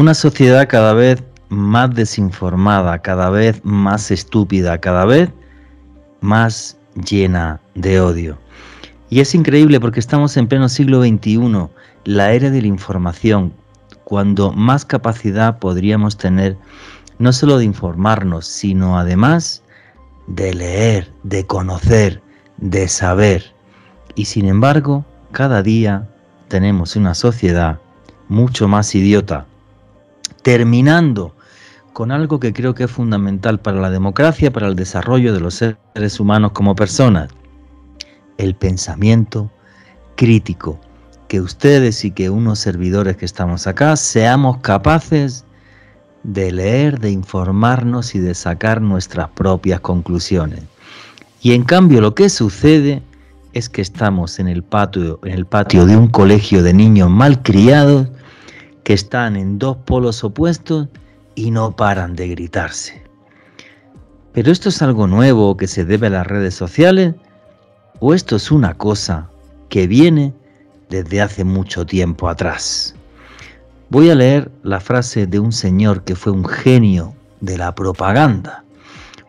Una sociedad cada vez más desinformada, cada vez más estúpida, cada vez más llena de odio. Y es increíble porque estamos en pleno siglo XXI, la era de la información, cuando más capacidad podríamos tener no solo de informarnos, sino además de leer, de conocer, de saber. Y sin embargo, cada día tenemos una sociedad mucho más idiota, terminando con algo que creo que es fundamental para la democracia, para el desarrollo de los seres humanos como personas, el pensamiento crítico. Que ustedes y que unos servidores que estamos acá seamos capaces de leer, de informarnos y de sacar nuestras propias conclusiones. Y en cambio lo que sucede es que estamos en el patio, en el patio de un colegio de niños malcriados que están en dos polos opuestos y no paran de gritarse. ¿Pero esto es algo nuevo que se debe a las redes sociales? ¿O esto es una cosa que viene desde hace mucho tiempo atrás? Voy a leer la frase de un señor que fue un genio de la propaganda,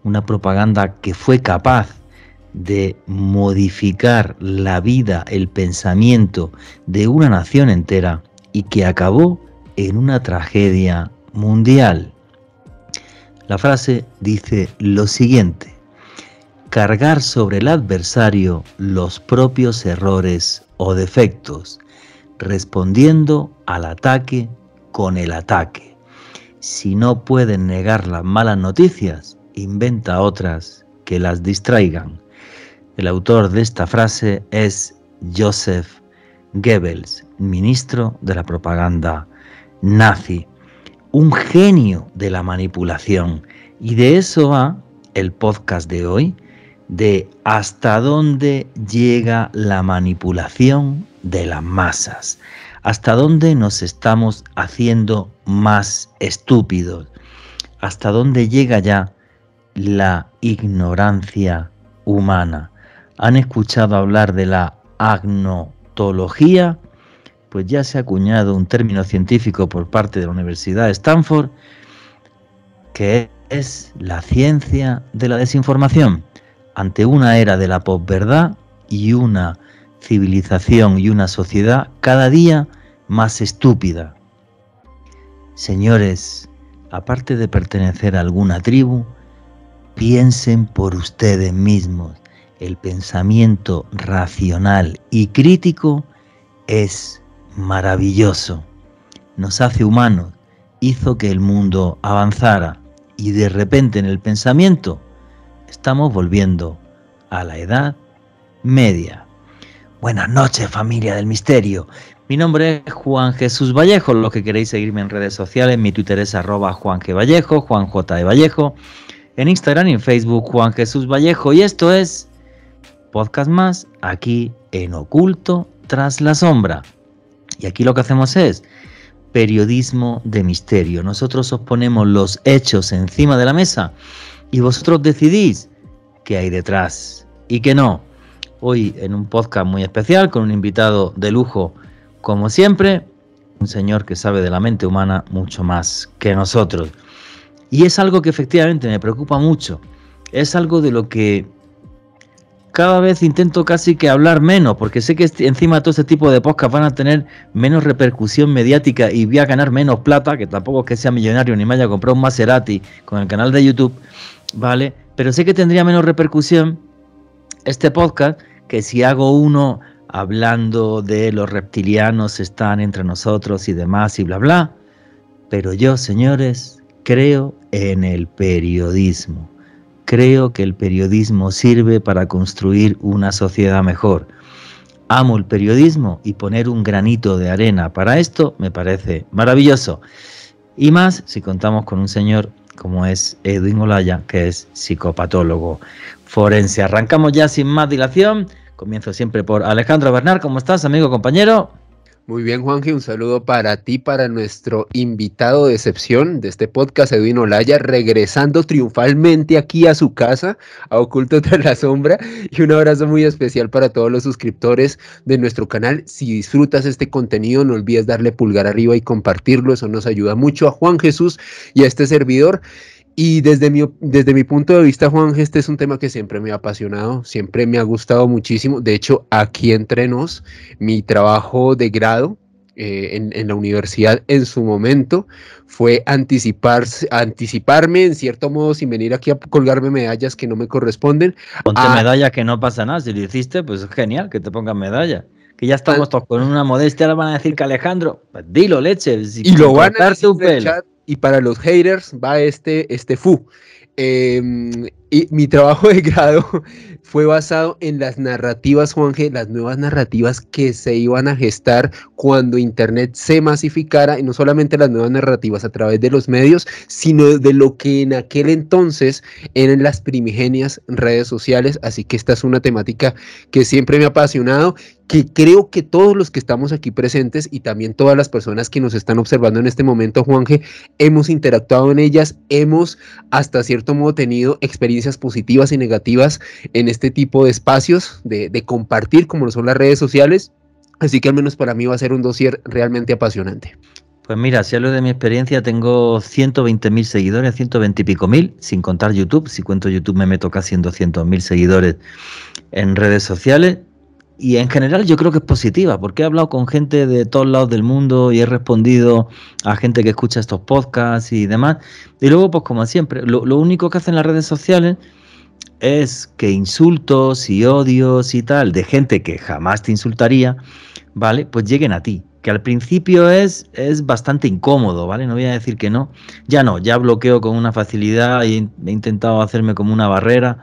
una propaganda que fue capaz de modificar la vida, el pensamiento de una nación entera y que acabó en una tragedia mundial. La frase dice lo siguiente, cargar sobre el adversario los propios errores o defectos, respondiendo al ataque con el ataque. Si no pueden negar las malas noticias, inventa otras que las distraigan. El autor de esta frase es Joseph Goebbels, ministro de la propaganda nazi, un genio de la manipulación. Y de eso va el podcast de hoy, de hasta dónde llega la manipulación de las masas, hasta dónde nos estamos haciendo más estúpidos, hasta dónde llega ya la ignorancia humana. Han escuchado hablar de la agno pues ya se ha acuñado un término científico por parte de la Universidad de Stanford que es la ciencia de la desinformación ante una era de la posverdad y una civilización y una sociedad cada día más estúpida. Señores, aparte de pertenecer a alguna tribu, piensen por ustedes mismos el pensamiento racional y crítico es maravilloso. Nos hace humanos, hizo que el mundo avanzara y de repente en el pensamiento estamos volviendo a la edad media. Buenas noches familia del misterio. Mi nombre es Juan Jesús Vallejo. Los que queréis seguirme en redes sociales, mi Twitter es arroba Juan Vallejo, Juan J. de Vallejo, en Instagram y en Facebook Juan Jesús Vallejo. Y esto es podcast más aquí en Oculto tras la sombra. Y aquí lo que hacemos es periodismo de misterio. Nosotros os ponemos los hechos encima de la mesa y vosotros decidís qué hay detrás y qué no. Hoy en un podcast muy especial con un invitado de lujo, como siempre, un señor que sabe de la mente humana mucho más que nosotros. Y es algo que efectivamente me preocupa mucho. Es algo de lo que cada vez intento casi que hablar menos, porque sé que encima todo este tipo de podcasts van a tener menos repercusión mediática y voy a ganar menos plata, que tampoco es que sea millonario ni me haya comprado un Maserati con el canal de YouTube, ¿vale? Pero sé que tendría menos repercusión este podcast que si hago uno hablando de los reptilianos están entre nosotros y demás y bla bla. Pero yo, señores, creo en el periodismo. Creo que el periodismo sirve para construir una sociedad mejor. Amo el periodismo y poner un granito de arena para esto me parece maravilloso. Y más si contamos con un señor como es Edwin Olaya, que es psicopatólogo forense. Arrancamos ya sin más dilación. Comienzo siempre por Alejandro Bernal. ¿Cómo estás, amigo, compañero? Muy bien, Juanje, un saludo para ti, para nuestro invitado de excepción de este podcast, Edwin Olaya, regresando triunfalmente aquí a su casa, a Oculto de la Sombra, y un abrazo muy especial para todos los suscriptores de nuestro canal. Si disfrutas este contenido, no olvides darle pulgar arriba y compartirlo, eso nos ayuda mucho a Juan Jesús y a este servidor. Y desde mi, desde mi punto de vista, Juan, este es un tema que siempre me ha apasionado, siempre me ha gustado muchísimo. De hecho, aquí entre nos, mi trabajo de grado eh, en, la universidad en su momento fue anticiparse, anticiparme, en cierto modo, sin venir aquí a colgarme medallas que no me corresponden. Ponte ah. medalla que no pasa nada, si lo hiciste, pues genial que te pongan medalla. Que ya estamos ah. todos con una modestia, ahora van a decir que Alejandro, pues dilo, leche. Si y lo van a y para los haters va este, este Fu. Em, y mi trabajo de grado fue basado en las narrativas, Juanje, las nuevas narrativas que se iban a gestar cuando Internet se masificara, y no solamente las nuevas narrativas a través de los medios, sino de lo que en aquel entonces eran las primigenias redes sociales. Así que esta es una temática que siempre me ha apasionado, que creo que todos los que estamos aquí presentes y también todas las personas que nos están observando en este momento, Juanje, hemos interactuado en ellas, hemos hasta cierto modo tenido experiencias positivas y negativas en este este tipo de espacios, de, compartir como lo son las redes sociales. Así que al menos para mí va a ser un dossier realmente apasionante. Pues mira, si hablo de mi experiencia, tengo 120 mil seguidores, 120 y pico mil, sin contar YouTube. Si cuento YouTube me meto casi en 200 mil seguidores en redes sociales. Y en general yo creo que es positiva, porque he hablado con gente de todos lados del mundo y he respondido a gente que escucha estos podcasts y demás. Y luego, pues como siempre, lo, lo único que hacen las redes sociales es que insultos y odios y tal de gente que jamás te insultaría, ¿vale? Pues lleguen a ti. Que al principio es, es bastante incómodo, ¿vale? No voy a decir que no. Ya no, ya bloqueo con una facilidad, y he intentado hacerme como una barrera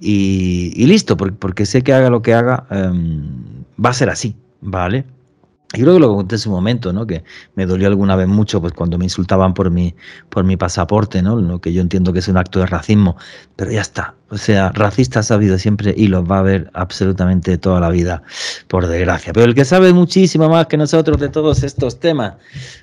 y, listo, porque, sé que haga lo que haga, em, va a ser así, ¿vale? y creo que lo conté en su momento, ¿no? Que me dolió alguna vez mucho, pues cuando me insultaban por mi, por mi pasaporte, ¿no? que yo entiendo que es un acto de racismo. Pero ya está. O sea, racistas ha habido siempre y los va a haber absolutamente toda la vida, por desgracia. Pero el que sabe muchísimo más que nosotros de todos estos temas,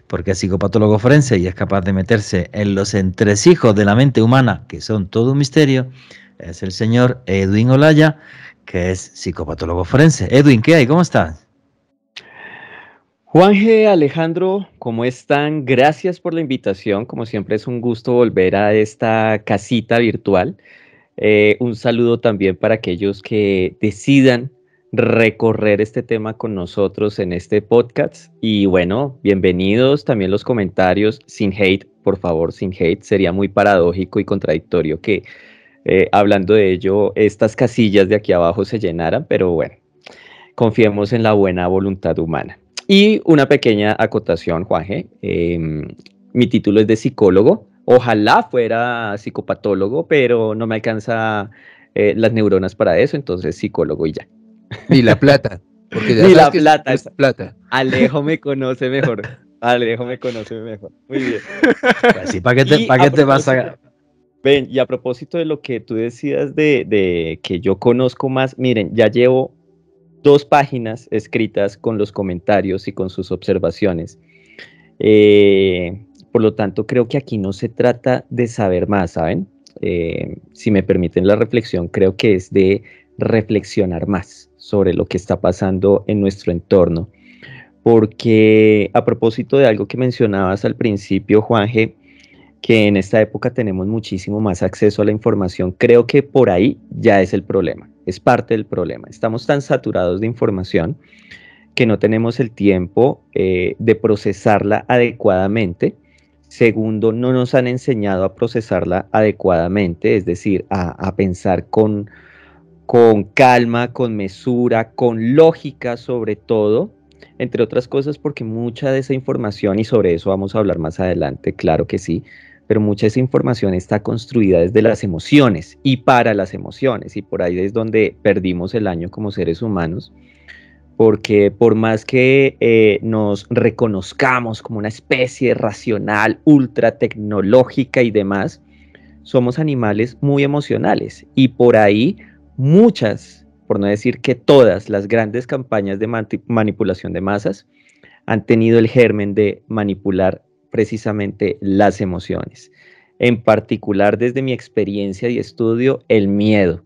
porque es psicopatólogo forense y es capaz de meterse en los entresijos de la mente humana, que son todo un misterio, es el señor Edwin Olaya, que es psicopatólogo forense. Edwin, ¿qué hay? ¿Cómo estás? Juanje, Alejandro, ¿cómo están? Gracias por la invitación. Como siempre es un gusto volver a esta casita virtual. Eh, un saludo también para aquellos que decidan recorrer este tema con nosotros en este podcast. Y bueno, bienvenidos también los comentarios sin hate, por favor, sin hate. Sería muy paradójico y contradictorio que eh, hablando de ello estas casillas de aquí abajo se llenaran, pero bueno, confiemos en la buena voluntad humana. Y una pequeña acotación, Juanje. Em, mi título es de psicólogo. Ojalá fuera psicopatólogo, pero no me alcanza eh, las neuronas para eso, entonces psicólogo y ya. Ni la plata. Porque ya Ni la plata. Es, plata. Alejo me conoce mejor. Alejo me conoce mejor. Muy bien. Así, pues ¿para qué te, vas a.? Ven, y a propósito de lo que tú decías de que yo conozco más, miren, ya llevo dos páginas escritas con los comentarios y con sus observaciones. Eh, por lo tanto, creo que aquí no se trata de saber más, ¿saben? Eh, si me permiten la reflexión, creo que es de reflexionar más sobre lo que está pasando en nuestro entorno. Porque a propósito de algo que mencionabas al principio, Juanje, que en esta época tenemos muchísimo más acceso a la información, creo que por ahí ya es el problema es parte del problema. Estamos tan saturados de información que no tenemos el tiempo eh, de procesarla adecuadamente. Segundo, no nos han enseñado a procesarla adecuadamente, es decir, a, pensar con, con calma, con mesura, con lógica sobre todo, entre otras cosas porque mucha de esa información, y sobre eso vamos a hablar más adelante, claro que sí, pero mucha esa información está construida desde las emociones y para las emociones, y por ahí es donde perdimos el año como seres humanos, porque por más que eh, nos reconozcamos como una especie racional, ultra tecnológica y demás, somos animales muy emocionales y por ahí muchas, por no decir que todas, las grandes campañas de manipulación de masas han tenido el germen de manipular precisamente las emociones. En particular, desde mi experiencia y estudio, el miedo,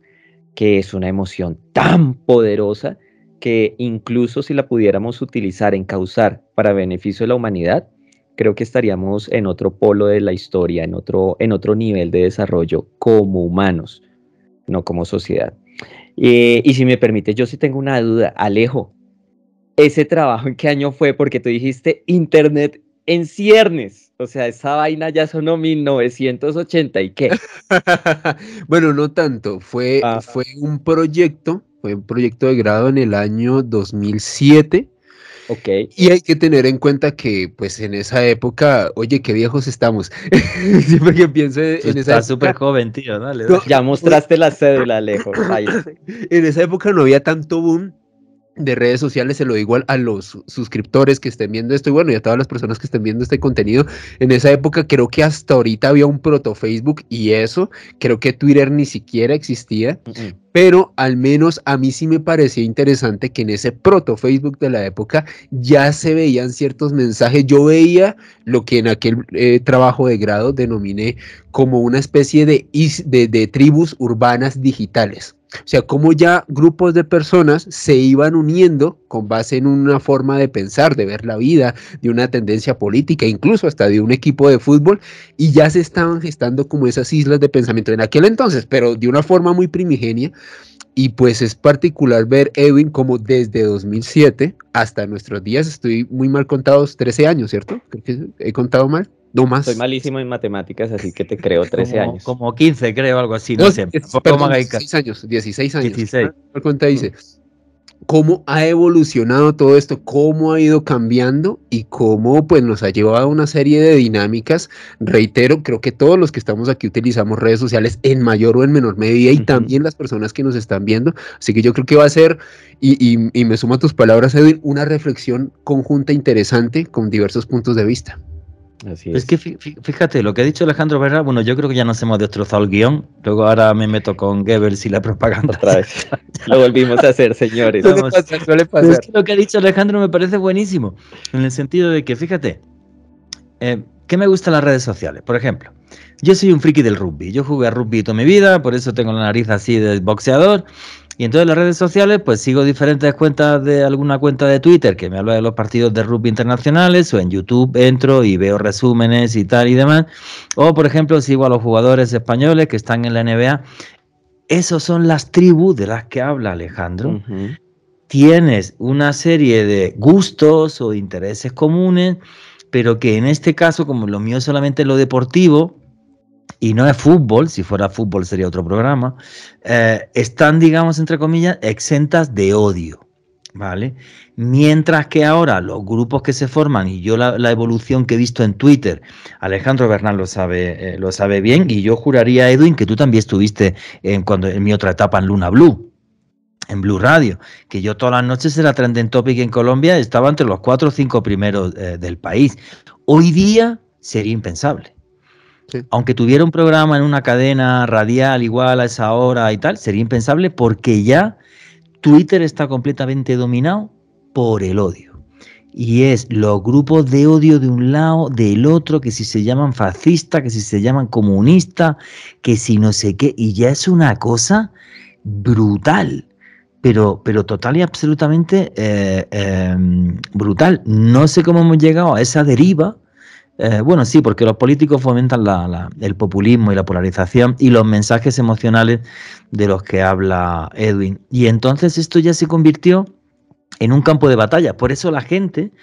que es una emoción tan poderosa que incluso si la pudiéramos utilizar en causar para beneficio de la humanidad, creo que estaríamos en otro polo de la historia, en otro, en otro nivel de desarrollo como humanos, no como sociedad. Eh, y si me permite, yo sí tengo una duda, Alejo, ese trabajo en qué año fue, porque tú dijiste Internet en ciernes. O sea, esa vaina ya sonó 1980 y qué. bueno, no tanto. Fue, ah. fue un proyecto, fue un proyecto de grado en el año 2007. ok Y hay que tener en cuenta que, pues, en esa época, oye, qué viejos estamos. Siempre que pienso en, esa época esa estás súper joven, tío, ¿no? Ya mostraste la cédula, lejos. en esa época no había tanto boom de redes sociales, se lo digo a, a, los suscriptores que estén viendo esto y bueno, y a todas las personas que estén viendo este contenido. En esa época creo que hasta ahorita había un proto Facebook y eso, creo que Twitter ni siquiera existía, pero al menos a mí sí me parecía interesante que en ese proto Facebook de la época ya se veían ciertos mensajes. Yo veía lo que en aquel eh, trabajo de grado denominé como una especie de, de tribus urbanas digitales o sea, cómo ya grupos de personas se iban uniendo con base en una forma de pensar, de ver la vida, de una tendencia política, incluso hasta de un equipo de fútbol, y ya se estaban gestando como esas islas de pensamiento en aquel entonces, pero de una forma muy primigenia. Y pues es particular ver Edwin como desde 2007 hasta nuestros días, estoy muy mal contado, 13 años, ¿cierto? Creo que he contado mal. No más. Soy malísimo en matemáticas, así que te creo 13 años. Como 15, creo, algo así. No, sé. 16 años, 16 años. 16. Ah, por cuenta dice, cómo ha evolucionado todo esto, cómo ha ido cambiando y cómo pues nos ha llevado a una serie de dinámicas. Reitero, creo que todos los que estamos aquí utilizamos redes sociales en mayor o en menor medida y también las personas que nos están viendo. Así que yo creo que va a ser, y, y, y me sumo a tus palabras, Edwin, una reflexión conjunta interesante con diversos puntos de vista es. que fíjate, lo que ha dicho Alejandro Berra, bueno, yo creo que ya nos hemos destrozado el guión. Luego ahora me meto con Goebbels y la propaganda. lo volvimos a hacer, señores. lo que ha dicho Alejandro me parece buenísimo. En el sentido de que, fíjate, eh, ¿qué me gustan las redes sociales? Por ejemplo, yo soy un friki del rugby. Yo jugué a rugby toda mi vida, por eso tengo la nariz así de boxeador. Y entonces las redes sociales, pues sigo diferentes cuentas de alguna cuenta de Twitter que me habla de los partidos de rugby internacionales, o en YouTube entro y veo resúmenes y tal y demás. O, por ejemplo, sigo a los jugadores españoles que están en la NBA. Esas son las tribus de las que habla Alejandro. Tienes una serie de gustos o intereses comunes, pero que en este caso, como lo mío es solamente lo deportivo, y no es fútbol, si fuera fútbol sería otro programa, eh, están, digamos, entre comillas, exentas de odio. ¿Vale? Mientras que ahora los grupos que se forman, y yo la, evolución que he visto en Twitter, Alejandro Bernal lo sabe, eh, lo sabe bien, y yo juraría, Edwin, que tú también estuviste en, cuando, en mi otra etapa en Luna Blue, en Blue Radio, que yo todas las noches era trending topic en Colombia, estaba entre los cuatro o cinco primeros eh, del país. Hoy día sería impensable. Aunque tuviera un programa en una cadena radial igual a esa hora y tal, sería impensable porque ya Twitter está completamente dominado por el odio. Y es los grupos de odio de un lado, del otro, que si se llaman fascista, que si se llaman comunista, que si no sé qué, y ya es una cosa brutal, pero, pero total y absolutamente eh, eh, brutal. No sé cómo hemos llegado a esa deriva eh, bueno, sí, porque los políticos fomentan el populismo y la polarización y los mensajes emocionales de los que habla Edwin. Y entonces esto ya se convirtió en un campo de batalla. Por eso la gente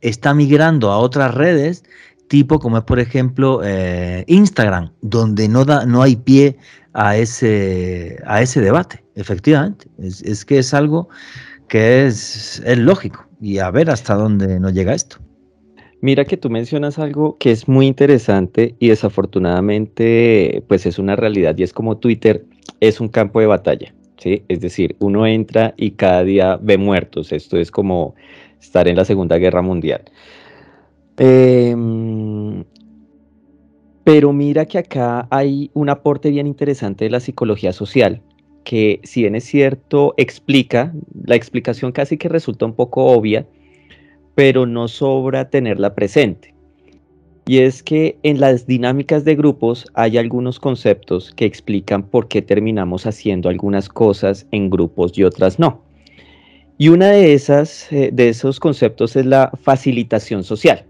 está migrando a otras redes tipo como es por ejemplo eh, Instagram, donde no, da, no hay pie a ese, a ese debate, efectivamente. Es, que es algo que es, es lógico y a ver hasta dónde nos llega esto. Mira que tú mencionas algo que es muy interesante y desafortunadamente pues es una realidad y es como Twitter es un campo de batalla, ¿sí? Es decir, uno entra y cada día ve muertos, esto es como estar en la Segunda Guerra Mundial. Em, pero mira que acá hay un aporte bien interesante de la psicología social, que si bien es cierto, explica, la explicación casi que resulta un poco obvia, pero no sobra tenerla presente. Y es que en las dinámicas de grupos hay algunos conceptos que explican por qué terminamos haciendo algunas cosas en grupos y otras no. Y una de esas eh, de esos conceptos es la facilitación social,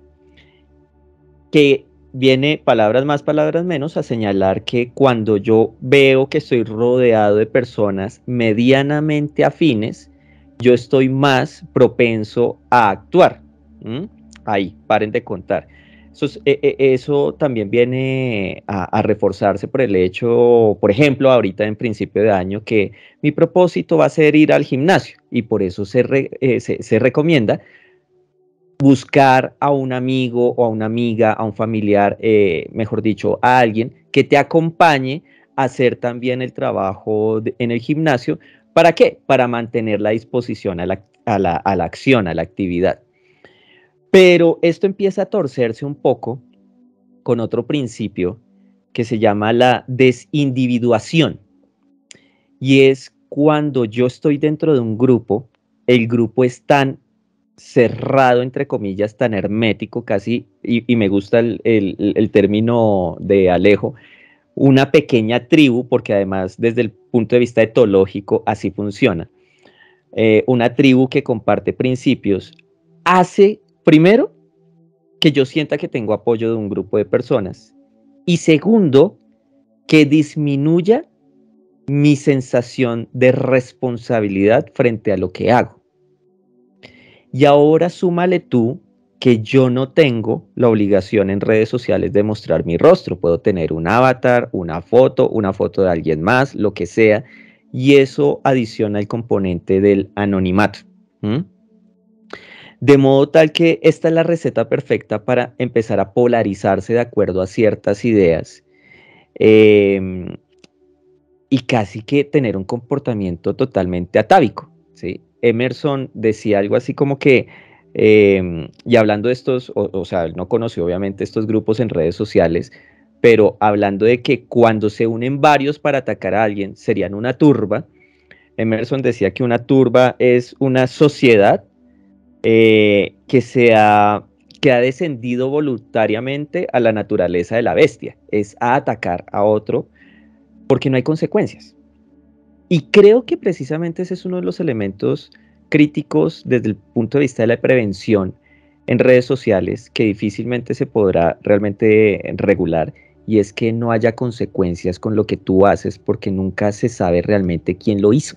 que viene palabras más, palabras menos a señalar que cuando yo veo que estoy rodeado de personas medianamente afines, yo estoy más propenso a actuar. Ahí, paren de contar. Eso, eh, eh, también viene a, reforzarse por el hecho, por ejemplo, ahorita en principio de año, que mi propósito va a ser ir al gimnasio y por eso se, eh, recomienda buscar a un amigo o a una amiga, a un familiar, mejor dicho, a alguien que te acompañe a hacer también el trabajo en el gimnasio, ¿Para qué? Para mantener la disposición a la, acción, a la actividad. Pero esto empieza a torcerse un poco con otro principio que se llama la desindividuación. Y es cuando yo estoy dentro de un grupo, el grupo es tan cerrado, entre comillas, tan hermético casi, y, me gusta el, término de Alejo, una pequeña tribu, porque además desde el punto de vista etológico así funciona, eh, una tribu que comparte principios, hace primero que yo sienta que tengo apoyo de un grupo de personas y segundo, que disminuya mi sensación de responsabilidad frente a lo que hago. Y ahora súmale tú que yo no tengo la obligación en redes sociales de mostrar mi rostro. Puedo tener un avatar, una foto, una foto de alguien más, lo que sea, y eso adiciona el componente del anonimato. De modo tal que esta es la receta perfecta para empezar a polarizarse de acuerdo a ciertas ideas em, y casi que tener un comportamiento totalmente atávico. ¿sí? Emerson decía algo así como que Em, y hablando de estos, o, sea, sea, no conoció obviamente estos grupos en redes sociales, pero hablando de que cuando se unen varios para atacar a alguien serían una turba, Emerson decía que una turba es una sociedad eh, que, se ha, que ha descendido voluntariamente a la naturaleza de la bestia, es a atacar a otro porque no hay consecuencias. Y creo que precisamente ese es uno de los elementos críticos desde el punto de vista de la prevención en redes sociales que difícilmente se podrá realmente regular y es que no haya consecuencias con lo que tú haces porque nunca se sabe realmente quién lo hizo.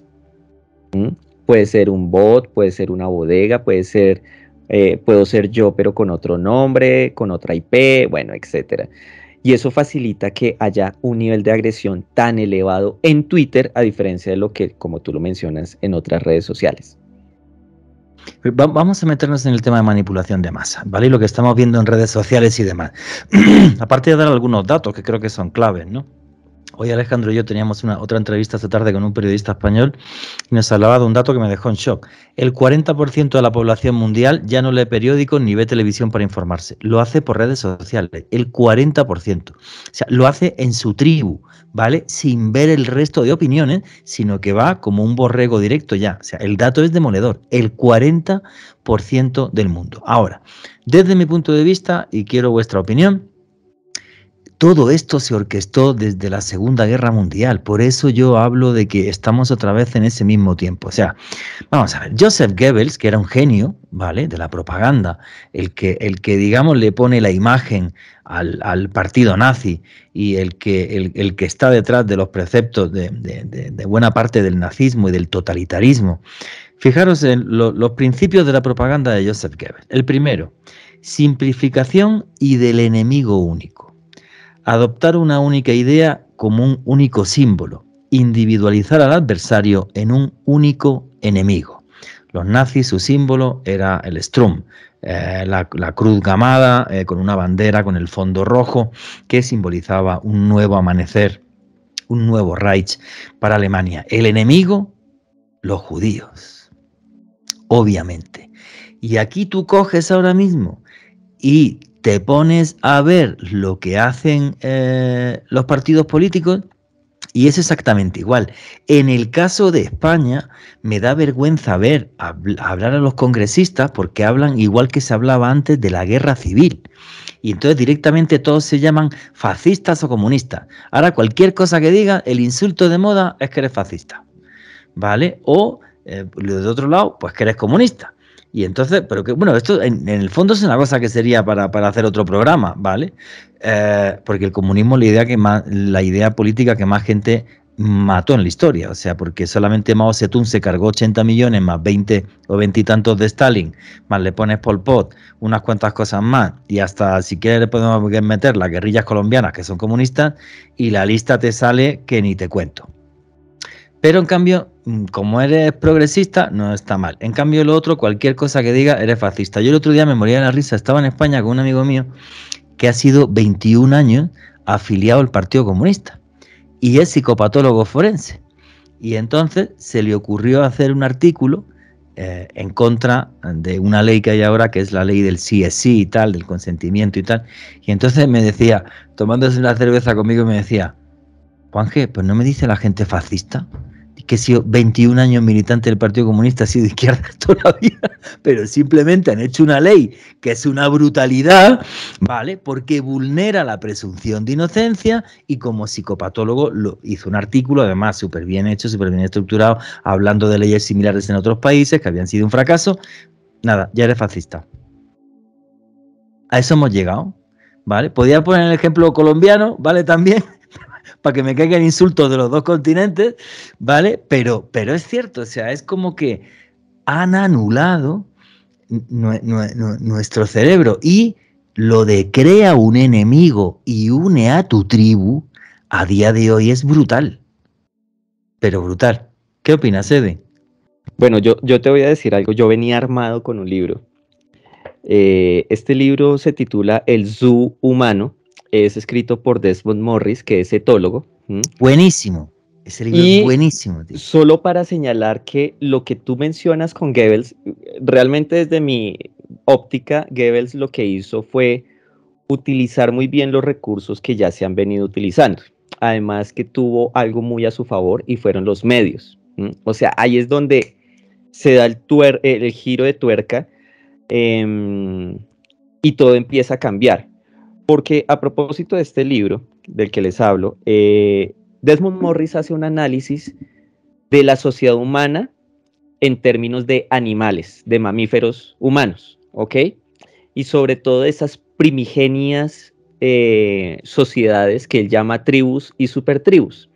¿Mm? Puede ser un bot, puede ser una bodega, puede ser, eh, puedo ser yo pero con otro nombre, con otra IP, bueno, etcétera. Y eso facilita que haya un nivel de agresión tan elevado en Twitter a diferencia de lo que, como tú lo mencionas, en otras redes sociales vamos a meternos en el tema de manipulación de masa, ¿vale? lo que estamos viendo en redes sociales y demás. Aparte de dar algunos datos que creo que son claves, ¿no? Hoy Alejandro y yo teníamos una, otra entrevista esta tarde con un periodista español y nos hablaba de un dato que me dejó en shock. El 40% de la población mundial ya no lee periódicos ni ve televisión para informarse. Lo hace por redes sociales. El 40%. O sea, lo hace en su tribu. ¿vale? Sin ver el resto de opiniones, sino que va como un borrego directo ya. O sea, el dato es demoledor, el 40% del mundo. Ahora, desde mi punto de vista, y quiero vuestra opinión, todo esto se orquestó desde la Segunda Guerra Mundial, por eso yo hablo de que estamos otra vez en ese mismo tiempo. O sea, vamos a ver, Joseph Goebbels, que era un genio, ¿vale? De la propaganda, el que, el que digamos, le pone la imagen al, partido nazi y el que, el, que está detrás de los preceptos de, buena parte del nazismo y del totalitarismo. Fijaros en los principios de la propaganda de Joseph Goebbels. El primero, simplificación y del enemigo único adoptar una única idea como un único símbolo, individualizar al adversario en un único enemigo. Los nazis, su símbolo era el Strum, eh, la, cruz gamada eh, con una bandera con el fondo rojo que simbolizaba un nuevo amanecer, un nuevo Reich para Alemania. El enemigo, los judíos, obviamente. Y aquí tú coges ahora mismo y te pones a ver lo que hacen eh, los partidos políticos y es exactamente igual. En el caso de España, me da vergüenza ver hablar a los congresistas porque hablan igual que se hablaba antes de la guerra civil. Y entonces directamente todos se llaman fascistas o comunistas. Ahora cualquier cosa que diga, el insulto de moda es que eres fascista. ¿Vale? O, eh, de otro lado, pues que eres comunista. Y entonces, pero que, bueno, esto en, el fondo es una cosa que sería para, hacer otro programa, ¿vale? Eh, porque el comunismo es la idea, que más, la idea política que más gente mató en la historia, o sea, porque solamente Mao Zedong se cargó 80 millones más 20 o 20 y tantos de Stalin, más le pones Pol Pot, unas cuantas cosas más, y hasta si quieres le podemos meter las guerrillas colombianas que son comunistas, y la lista te sale que ni te cuento. Pero en cambio, mm, como eres progresista, no está mal. En cambio, lo otro, cualquier cosa que diga, eres fascista. Yo el otro día me moría de la risa, estaba en España con un amigo mío que ha sido 21 años afiliado al Partido Comunista y es psicopatólogo forense. Y entonces se le ocurrió hacer un artículo eh, en contra de una ley que hay ahora, que es la ley del sí es sí y tal, del consentimiento y tal. Y entonces me decía, tomándose una cerveza conmigo, me decía, Juanje, pues no me dice la gente fascista que he sido 21 años militante del Partido Comunista, ha sido de izquierda toda la vida, pero simplemente han hecho una ley que es una brutalidad, ¿vale? Porque vulnera la presunción de inocencia y como psicopatólogo lo hizo un artículo, además súper bien hecho, súper bien estructurado, hablando de leyes similares en otros países que habían sido un fracaso. Nada, ya eres fascista. A eso hemos llegado, ¿vale? Podía poner el ejemplo colombiano, ¿vale? También para que me caigan insultos de los dos continentes, ¿vale? Pero, pero es cierto, o sea, es como que han anulado nuestro cerebro y lo de crea un enemigo y une a tu tribu a día de hoy es brutal. Pero brutal. ¿Qué opinas, Ede? Bueno, yo, yo te voy a decir algo. Yo venía armado con un libro. Eh, este libro se titula El Zoo Humano es escrito por Desmond Morris, que es etólogo. Buenísimo. Buenísimo. Ese libro es buenísimo. Solo para señalar que lo que tú mencionas con Goebbels, realmente desde mi óptica, Goebbels lo que hizo fue utilizar muy bien los recursos que ya se han venido utilizando. Además que tuvo algo muy a su favor y fueron los medios. O sea, ahí es donde se da el, el giro de tuerca em, y todo empieza a cambiar. Porque a propósito de este libro del que les hablo, eh, Desmond Morris hace un análisis de la sociedad humana en términos de animales, de mamíferos humanos, ¿ok? Y sobre todo de esas primigenias eh, sociedades que él llama tribus y supertribus.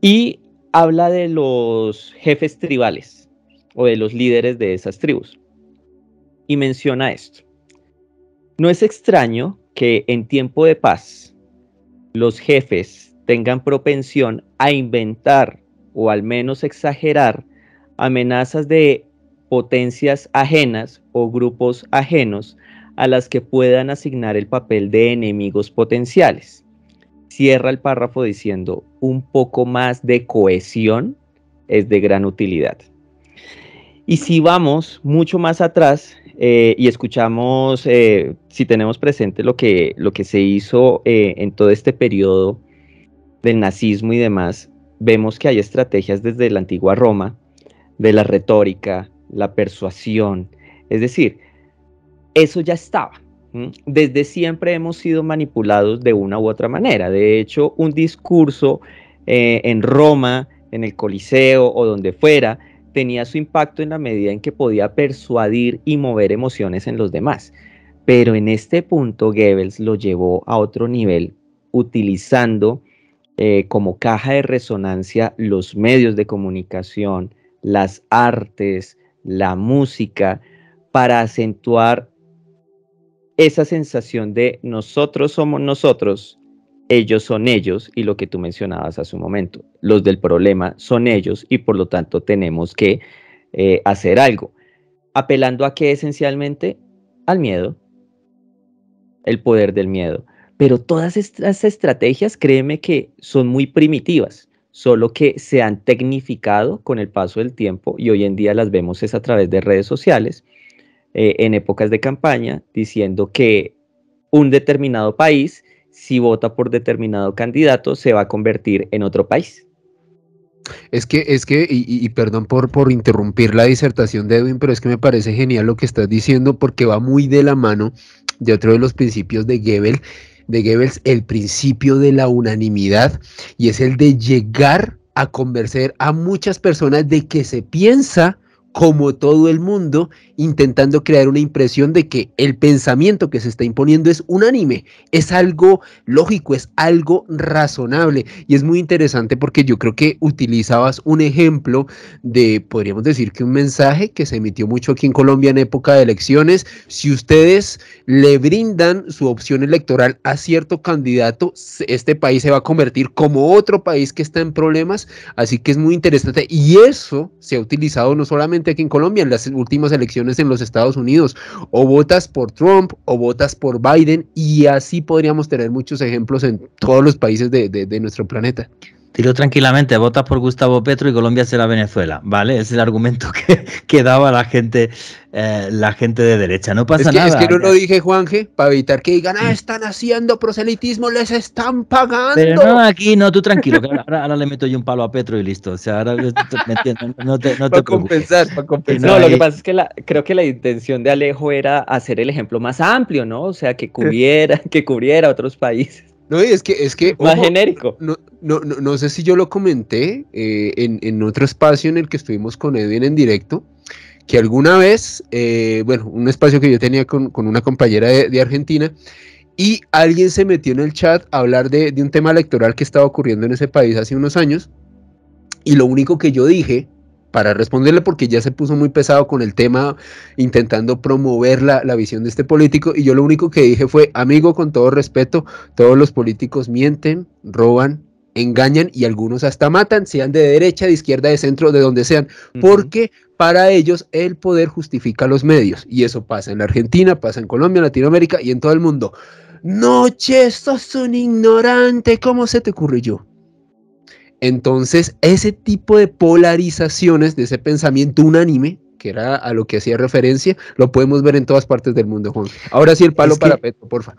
Y habla de los jefes tribales o de los líderes de esas tribus. Y menciona esto. No es extraño que en tiempo de paz los jefes tengan propensión a inventar o al menos exagerar amenazas de potencias ajenas o grupos ajenos a las que puedan asignar el papel de enemigos potenciales. Cierra el párrafo diciendo, un poco más de cohesión es de gran utilidad. Y si vamos mucho más atrás eh, y escuchamos, eh, si tenemos presente lo que, lo que se hizo eh, en todo este periodo del nazismo y demás, vemos que hay estrategias desde la antigua Roma, de la retórica, la persuasión, es decir, eso ya estaba. Desde siempre hemos sido manipulados de una u otra manera. De hecho, un discurso en Roma, en el Coliseo o donde fuera, tenía su impacto en la medida en que podía persuadir y mover emociones en los demás. Pero en este punto Goebbels lo llevó a otro nivel utilizando eh, como caja de resonancia los medios de comunicación, las artes, la música, para acentuar esa sensación de nosotros somos nosotros ellos son ellos y lo que tú mencionabas hace un momento, los del problema son ellos y por lo tanto tenemos que eh, hacer algo. Apelando a qué esencialmente? Al miedo, el poder del miedo. Pero todas estas estrategias, créeme que son muy primitivas, solo que se han tecnificado con el paso del tiempo y hoy en día las vemos es a través de redes sociales, eh, en épocas de campaña, diciendo que un determinado país si vota por determinado candidato, se va a convertir en otro país. Es que, es que, y, perdón por, por interrumpir la disertación de Edwin, pero es que me parece genial lo que estás diciendo porque va muy de la mano de otro de los principios de Goebbels, de Goebbels, el principio de la unanimidad, y es el de llegar a convencer a muchas personas de que se piensa como todo el mundo intentando crear una impresión de que el pensamiento que se está imponiendo es unánime, es algo lógico, es algo razonable. Y es muy interesante porque yo creo que utilizabas un ejemplo de, podríamos decir que un mensaje que se emitió mucho aquí en Colombia en época de elecciones, si ustedes le brindan su opción electoral a cierto candidato, este país se va a convertir como otro país que está en problemas, así que es muy interesante. Y eso se ha utilizado no solamente aquí en Colombia, en las últimas elecciones, en los Estados Unidos. O votas por Trump o votas por Biden y así podríamos tener muchos ejemplos en todos los países de nuestro planeta. Tiro tranquilamente, votas por Gustavo Petro y Colombia será Venezuela, ¿vale? Es el argumento que, daba la gente, eh, la gente de derecha. No pasa nada. Es que no lo dije, Juanje, para evitar que digan, ah, están haciendo proselitismo, les están pagando. no, aquí no, tú tranquilo, ahora, le meto yo un palo a Petro y listo. O sea, ahora me entiendo, no te, no te compensar, para compensar. No, lo que pasa es que creo que la intención de Alejo era hacer el ejemplo más amplio, ¿no? O sea, que cubriera, que cubriera otros países. No, es que, es que. Más genérico. No, no, sé si yo lo comenté eh, en, otro espacio en el que estuvimos con Edwin en directo, que alguna vez, eh, bueno, un espacio que yo tenía con, una compañera de, Argentina, y alguien se metió en el chat a hablar de, de un tema electoral que estaba ocurriendo en ese país hace unos años, y lo único que yo dije para responderle porque ya se puso muy pesado con el tema intentando promover la, visión de este político y yo lo único que dije fue, amigo, con todo respeto, todos los políticos mienten, roban, engañan y algunos hasta matan, sean de derecha, de izquierda, de centro, de donde sean, porque para ellos el poder justifica los medios y eso pasa en la Argentina, pasa en Colombia, en Latinoamérica y en todo el mundo. Noche, sos un ignorante, ¿cómo se te ocurrió? yo? Entonces, ese tipo de polarizaciones de ese pensamiento unánime, que era a lo que hacía referencia, lo podemos ver en todas partes del mundo, Juan. Ahora sí, el palo para Petro, porfa.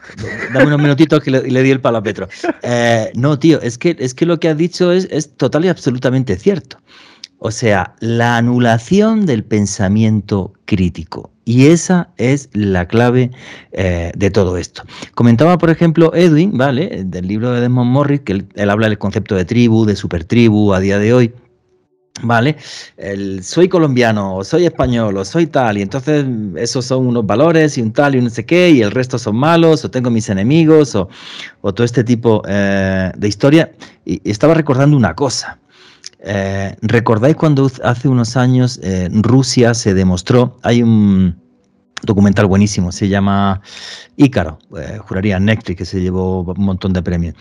Dame unos minutitos que le, di el palo a Petro. Eh, no, tío, es que, es que lo que ha dicho es, es total y absolutamente cierto. O sea, la anulación del pensamiento crítico. Y esa es la clave eh, de todo esto. Comentaba, por ejemplo, Edwin, ¿vale? Del libro de Desmond Morris, que él, habla del concepto de tribu, de supertribu a día de hoy. ¿Vale? soy colombiano, o soy español, o soy tal, y entonces mm, esos son unos valores y un tal y un no sé qué, y el resto son malos, o tengo mis enemigos, o, todo este tipo eh, de historia. Y estaba recordando una cosa. Eh, ¿Recordáis cuando hace unos años eh, Rusia se demostró? Hay un documental buenísimo, se llama Ícaro, eh, juraría Netflix, que se llevó un montón de premios.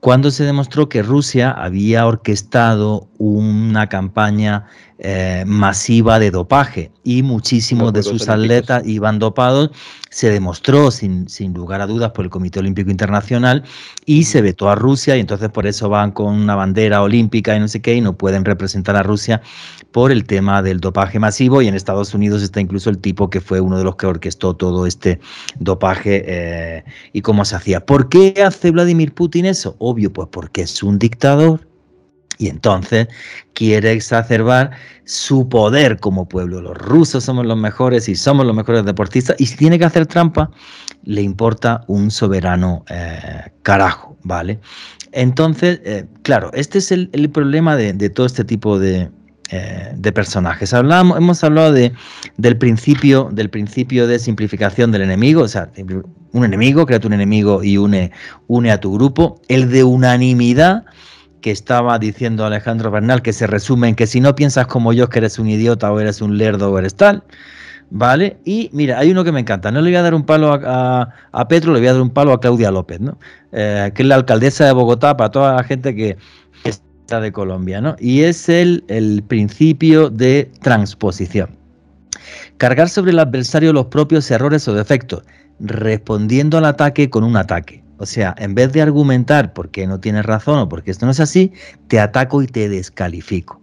Cuando se demostró que Rusia había orquestado una campaña eh, masiva de dopaje y muchísimos de sus atletas iban dopados. Se demostró sin, sin, lugar a dudas por el Comité Olímpico Internacional y se vetó a Rusia y entonces por eso van con una bandera olímpica y no sé qué y no pueden representar a Rusia por el tema del dopaje masivo y en Estados Unidos está incluso el tipo que fue uno de los que orquestó todo este dopaje eh, y cómo se hacía. ¿Por qué hace Vladimir Putin eso? Obvio, pues porque es un dictador y entonces quiere exacerbar su poder como pueblo. Los rusos somos los mejores y somos los mejores deportistas y si tiene que hacer trampa, le importa un soberano eh, carajo, ¿vale? Entonces, eh, claro, este es el, problema de, todo este tipo eh, de, personajes. Hablamos, hemos hablado de, del, principio, del principio de simplificación del enemigo, o sea, un enemigo, crea tu enemigo y une, une a tu grupo. El de unanimidad, que estaba diciendo Alejandro Bernal, que se resume en que si no piensas como yo que eres un idiota o eres un lerdo o eres tal, ¿vale? Y mira, hay uno que me encanta, no le voy a dar un palo a, a, Petro, le voy a dar un palo a Claudia López, ¿no? Eh, que es la alcaldesa de Bogotá para toda la gente que, está de Colombia, ¿no? Y es el principio de transposición. Cargar sobre el adversario los propios errores o defectos, respondiendo al ataque con un ataque. O sea, en vez de argumentar por qué no tienes razón o porque esto no es así, te ataco y te descalifico.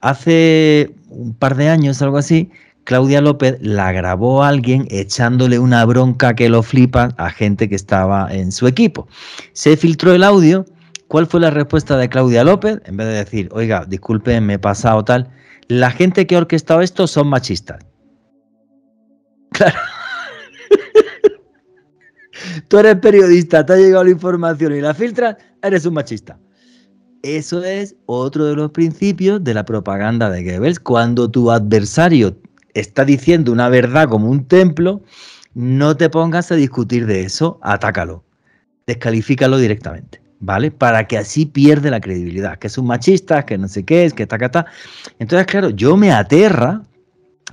Hace un par de años, algo así, Claudia López la grabó a alguien echándole una bronca que lo flipa a gente que estaba en su equipo. Se filtró el audio. ¿Cuál fue la respuesta de Claudia López? En vez de decir, oiga, disculpen, me he pasado tal, la gente que ha orquestado esto son machistas. Claro tú eres periodista, te ha llegado la información y la filtras, eres un machista. Eso es otro de los principios de la propaganda de Goebbels. Cuando tu adversario está diciendo una verdad como un templo, no te pongas a discutir de eso, atácalo, descalifícalo directamente. ¿vale? Para que así pierde la credibilidad, que es un machista, que no sé qué es, que está cata. Entonces, claro, yo me aterra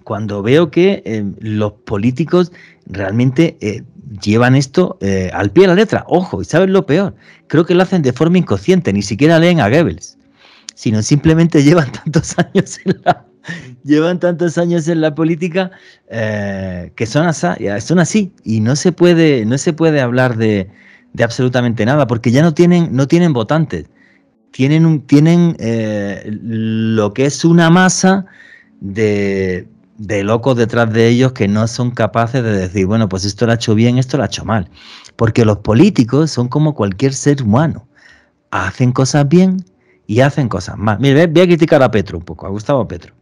cuando veo que eh, los políticos realmente eh, llevan esto eh, al pie de la letra. Ojo, y saben lo peor, creo que lo hacen de forma inconsciente, ni siquiera leen a Goebbels, sino simplemente llevan tantos años en la, llevan tantos años en la política eh, que eh, son, así y no se puede, no se puede hablar de, absolutamente nada porque ya no tienen, no tienen votantes. Tienen, tienen lo que es una masa de de locos detrás de ellos que no son capaces de decir, bueno, pues esto lo ha hecho bien, esto lo ha hecho mal. Porque los políticos son como cualquier ser humano. Hacen cosas bien y hacen cosas mal. Mire, voy a criticar a Petro un poco, a Gustavo Petro.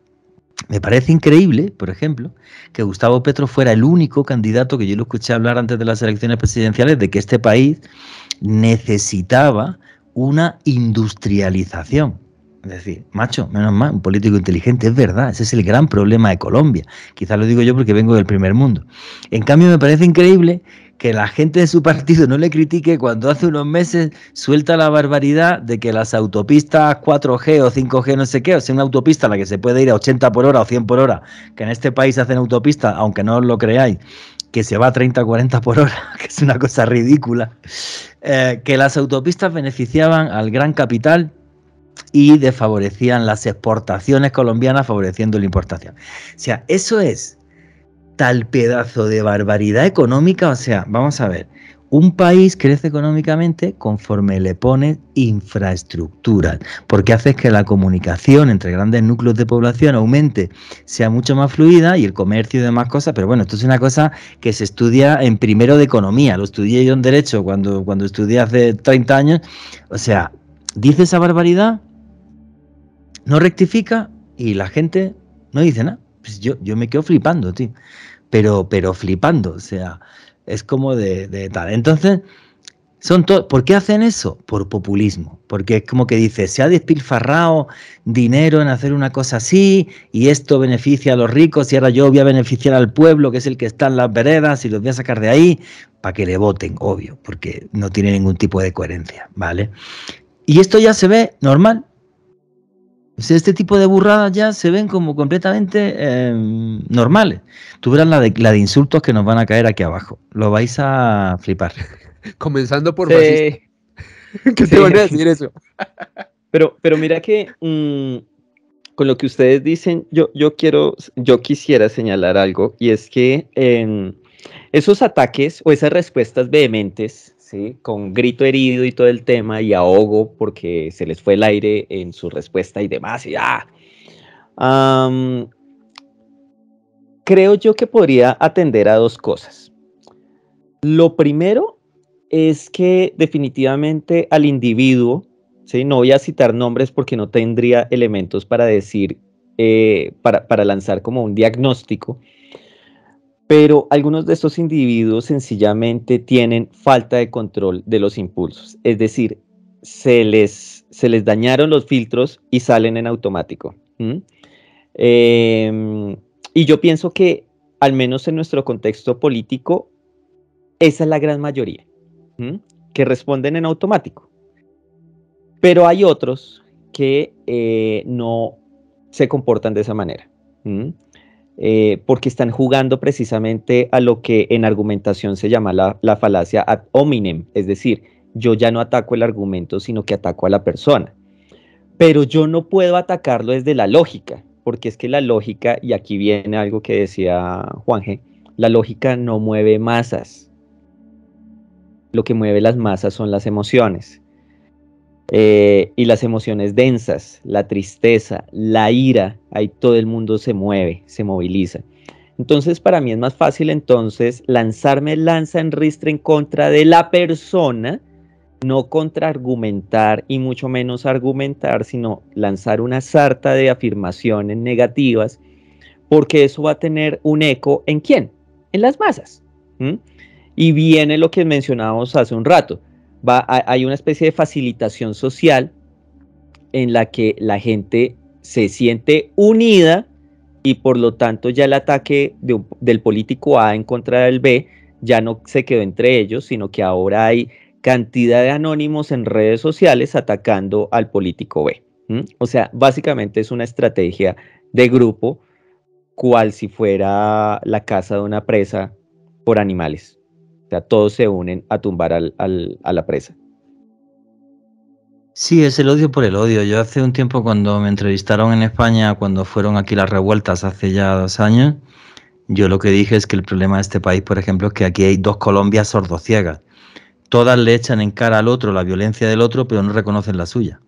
Me parece increíble, por ejemplo, que Gustavo Petro fuera el único candidato que yo lo escuché hablar antes de las elecciones presidenciales de que este país necesitaba una industrialización. Es decir, macho, menos mal, un político inteligente, es verdad, ese es el gran problema de Colombia. Quizás lo digo yo porque vengo del primer mundo. En cambio, me parece increíble que la gente de su partido no le critique cuando hace unos meses suelta la barbaridad de que las autopistas 4G o 5G, no sé qué, o sea, una autopista a la que se puede ir a 80 por hora o 100 por hora, que en este país hacen autopistas, aunque no os lo creáis, que se va a 30 40 por hora, que es una cosa ridícula, eh, que las autopistas beneficiaban al gran capital y desfavorecían las exportaciones colombianas favoreciendo la importación. O sea, eso es tal pedazo de barbaridad económica. O sea, vamos a ver, un país crece económicamente conforme le pones infraestructuras, porque haces que la comunicación entre grandes núcleos de población aumente, sea mucho más fluida y el comercio y demás cosas, pero bueno, esto es una cosa que se estudia en primero de economía, lo estudié yo en derecho cuando, cuando estudié hace 30 años, o sea, dice esa barbaridad no rectifica y la gente no dice nada. Pues yo, yo me quedo flipando, tío. Pero, pero flipando, o sea, es como de, de tal. Entonces, son ¿por qué hacen eso? Por populismo. Porque es como que dice, se ha despilfarrado dinero en hacer una cosa así y esto beneficia a los ricos y ahora yo voy a beneficiar al pueblo, que es el que está en las veredas y los voy a sacar de ahí para que le voten, obvio, porque no tiene ningún tipo de coherencia, ¿vale? Y esto ya se ve normal, este tipo de burradas ya se ven como completamente eh, normales. Tú verás la de, la de insultos que nos van a caer aquí abajo. Lo vais a flipar. Comenzando por te a decir eso? pero, pero mira que mm, con lo que ustedes dicen, yo, yo quiero, yo quisiera señalar algo, y es que em, esos ataques o esas respuestas vehementes con grito herido y todo el tema y ahogo porque se les fue el aire en su respuesta y demás. Y, ah, creo yo que podría atender a dos cosas. Lo primero es que definitivamente al individuo, ¿sí? no voy a citar nombres porque no tendría elementos para decir, eh, para lanzar como un diagnóstico, pero algunos de estos individuos sencillamente tienen falta de control de los impulsos, es decir, se les, se les dañaron los filtros y salen en automático. Em, y yo pienso que, al menos en nuestro contexto político, esa es la gran mayoría, que responden en automático. Pero hay otros que eh, no se comportan de esa manera. Eh, porque están jugando precisamente a lo que en argumentación se llama la, falacia ad hominem, es decir, yo ya no ataco el argumento, sino que ataco a la persona. Pero yo no puedo atacarlo desde la lógica, porque es que la lógica, y aquí viene algo que decía Juanje, la lógica no mueve masas. Lo que mueve las masas son las emociones. Eh, y las emociones densas, la tristeza, la ira, ahí todo el mundo se mueve, se moviliza. Entonces para mí es más fácil entonces lanzarme lanza en ristre en contra de la persona, no contraargumentar y mucho menos argumentar, sino lanzar una sarta de afirmaciones negativas, porque eso va a tener un eco en quién? En las masas. Y viene lo que mencionábamos hace un rato hay una especie de facilitación social en la que la gente se siente unida y por lo tanto ya el ataque del político A en contra del B ya no se quedó entre ellos, sino que ahora hay cantidad de anónimos en redes sociales atacando al político B. O sea, básicamente es una estrategia de grupo, cual si fuera la caza de una presa por animales todos se unen a tumbar a la presa. Sí, es el odio por el odio. Yo hace un tiempo cuando me entrevistaron en España, cuando fueron aquí las revueltas hace ya dos años, yo lo que dije es que el problema de este país, por ejemplo, es que aquí hay dos Colombias sordociegas. Todas le echan en cara al otro la violencia del otro, pero no reconocen la suya.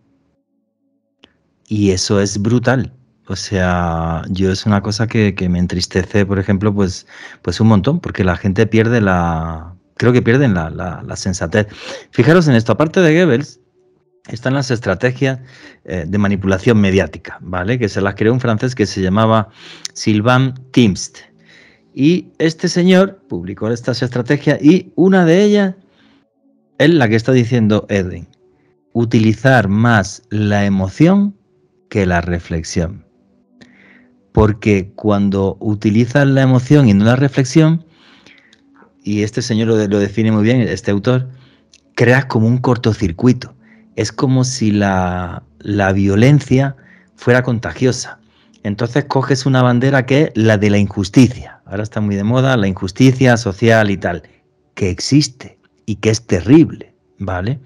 Y eso es brutal. O sea, yo es una cosa que, me entristece, por ejemplo, pues, pues un montón, porque la gente pierde la. Creo que pierden la, sensatez. Fijaros en esto, aparte de Goebbels, están las estrategias eh, de manipulación mediática, ¿vale? Que se las creó un francés que se llamaba Sylvain Timst. Y este señor publicó estas estrategias y una de ellas es la que está diciendo Edwin. Utilizar más la emoción que la reflexión porque cuando utilizas la emoción y no la reflexión, y este señor lo, define muy bien, este autor, creas como un cortocircuito. Es como si la, la violencia fuera contagiosa. Entonces coges una bandera que es la de la injusticia. Ahora está muy de moda la injusticia social y tal, que existe y que es terrible, ¿vale?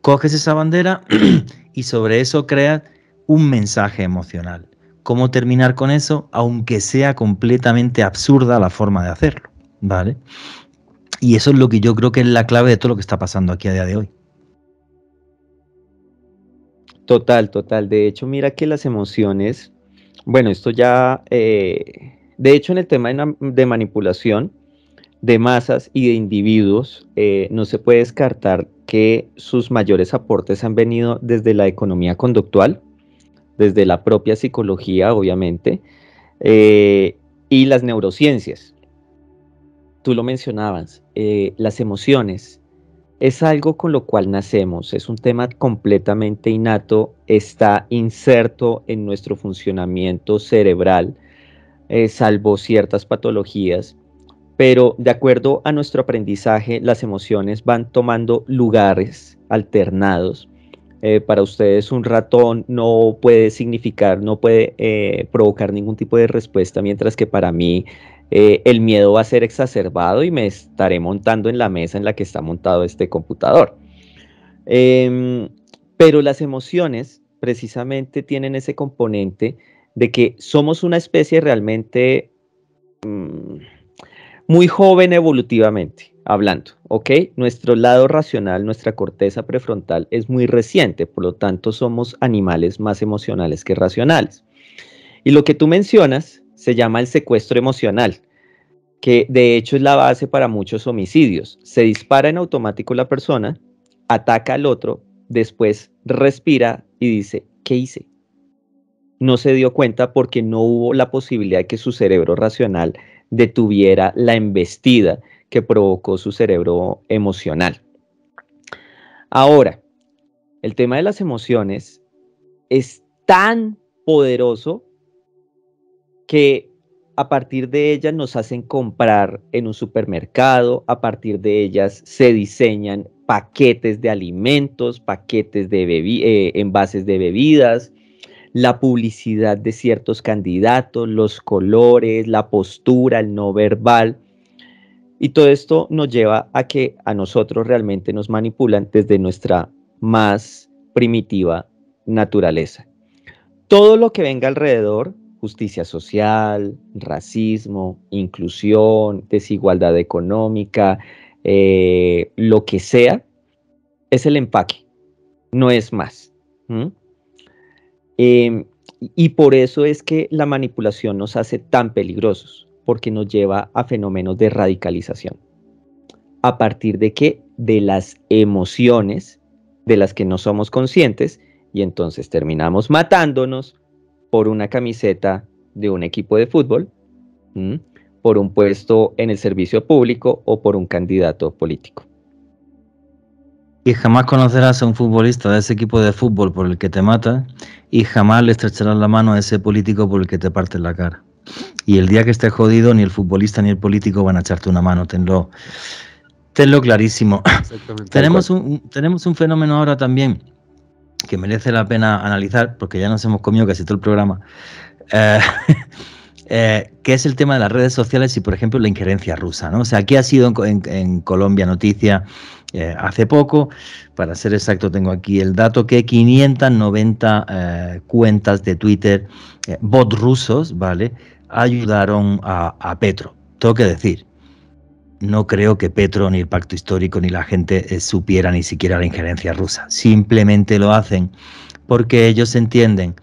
Coges esa bandera y sobre eso creas un mensaje emocional cómo terminar con eso, aunque sea completamente absurda la forma de hacerlo, ¿vale? Y eso es lo que yo creo que es la clave de todo lo que está pasando aquí a día de hoy. Total, total. De hecho, mira que las emociones, bueno, esto ya, eh, de hecho en el tema de manipulación de masas y de individuos, eh, no se puede descartar que sus mayores aportes han venido desde la economía conductual, desde la propia psicología, obviamente, eh, y las neurociencias. Tú lo mencionabas, eh, las emociones es algo con lo cual nacemos, es un tema completamente innato, está inserto en nuestro funcionamiento cerebral, eh, salvo ciertas patologías, pero de acuerdo a nuestro aprendizaje, las emociones van tomando lugares alternados eh, para ustedes un ratón no puede significar, no puede eh, provocar ningún tipo de respuesta, mientras que para mí eh, el miedo va a ser exacerbado y me estaré montando en la mesa en la que está montado este computador. Em, pero las emociones precisamente tienen ese componente de que somos una especie realmente... Mm, muy joven evolutivamente hablando, ¿ok? Nuestro lado racional, nuestra corteza prefrontal es muy reciente, por lo tanto somos animales más emocionales que racionales. Y lo que tú mencionas se llama el secuestro emocional, que de hecho es la base para muchos homicidios. Se dispara en automático la persona, ataca al otro, después respira y dice, ¿qué hice? No se dio cuenta porque no hubo la posibilidad de que su cerebro racional detuviera la embestida que provocó su cerebro emocional. Ahora, el tema de las emociones es tan poderoso que a partir de ellas nos hacen comprar en un supermercado, a partir de ellas se diseñan paquetes de alimentos, paquetes de eh, envases de bebidas, la publicidad de ciertos candidatos, los colores, la postura, el no verbal. Y todo esto nos lleva a que a nosotros realmente nos manipulan desde nuestra más primitiva naturaleza. Todo lo que venga alrededor, justicia social, racismo, inclusión, desigualdad económica, eh, lo que sea, es el empaque, no es más. Em, y por eso es que la manipulación nos hace tan peligrosos, porque nos lleva a fenómenos de radicalización. ¿A partir de que De las emociones de las que no somos conscientes y entonces terminamos matándonos por una camiseta de un equipo de fútbol, por un puesto en el servicio público o por un candidato político y jamás conocerás a un futbolista de ese equipo de fútbol por el que te mata y jamás le estrecharás la mano a ese político por el que te parte la cara. Y el día que estés jodido, ni el futbolista ni el político van a echarte una mano, tenlo, tenlo clarísimo. tenemos, un, tenemos un fenómeno ahora también que merece la pena analizar, porque ya nos hemos comido casi todo el programa, eh, eh, que es el tema de las redes sociales y, por ejemplo, la injerencia rusa. ¿no? O sea, aquí ha sido en, en Colombia noticia eh, hace poco, para ser exacto, tengo aquí el dato que 590 eh, cuentas de Twitter, eh, bot rusos, ¿vale? Ayudaron a, Petro. Tengo que decir, no creo que Petro, ni el pacto histórico, ni la gente supiera ni siquiera la injerencia rusa. Simplemente lo hacen porque ellos entienden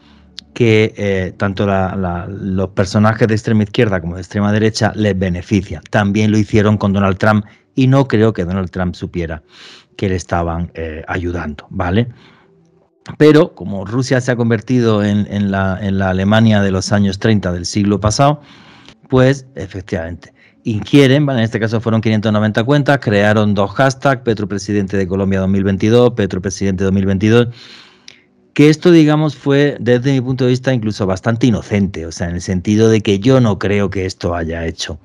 que tanto los personajes de extrema izquierda como de extrema derecha les benefician. También lo hicieron con Donald Trump y no creo que Donald Trump supiera que le estaban eh, ayudando, ¿vale? Pero como Rusia se ha convertido en, la, en la Alemania de los años 30 del siglo pasado, pues efectivamente, inquieren, en este caso fueron 590 cuentas, crearon dos hashtags, Petro Presidente de Colombia 2022, Petro Presidente 2022, que esto, digamos, fue desde mi punto de vista incluso bastante inocente, o sea, en el sentido de que yo no creo que esto haya hecho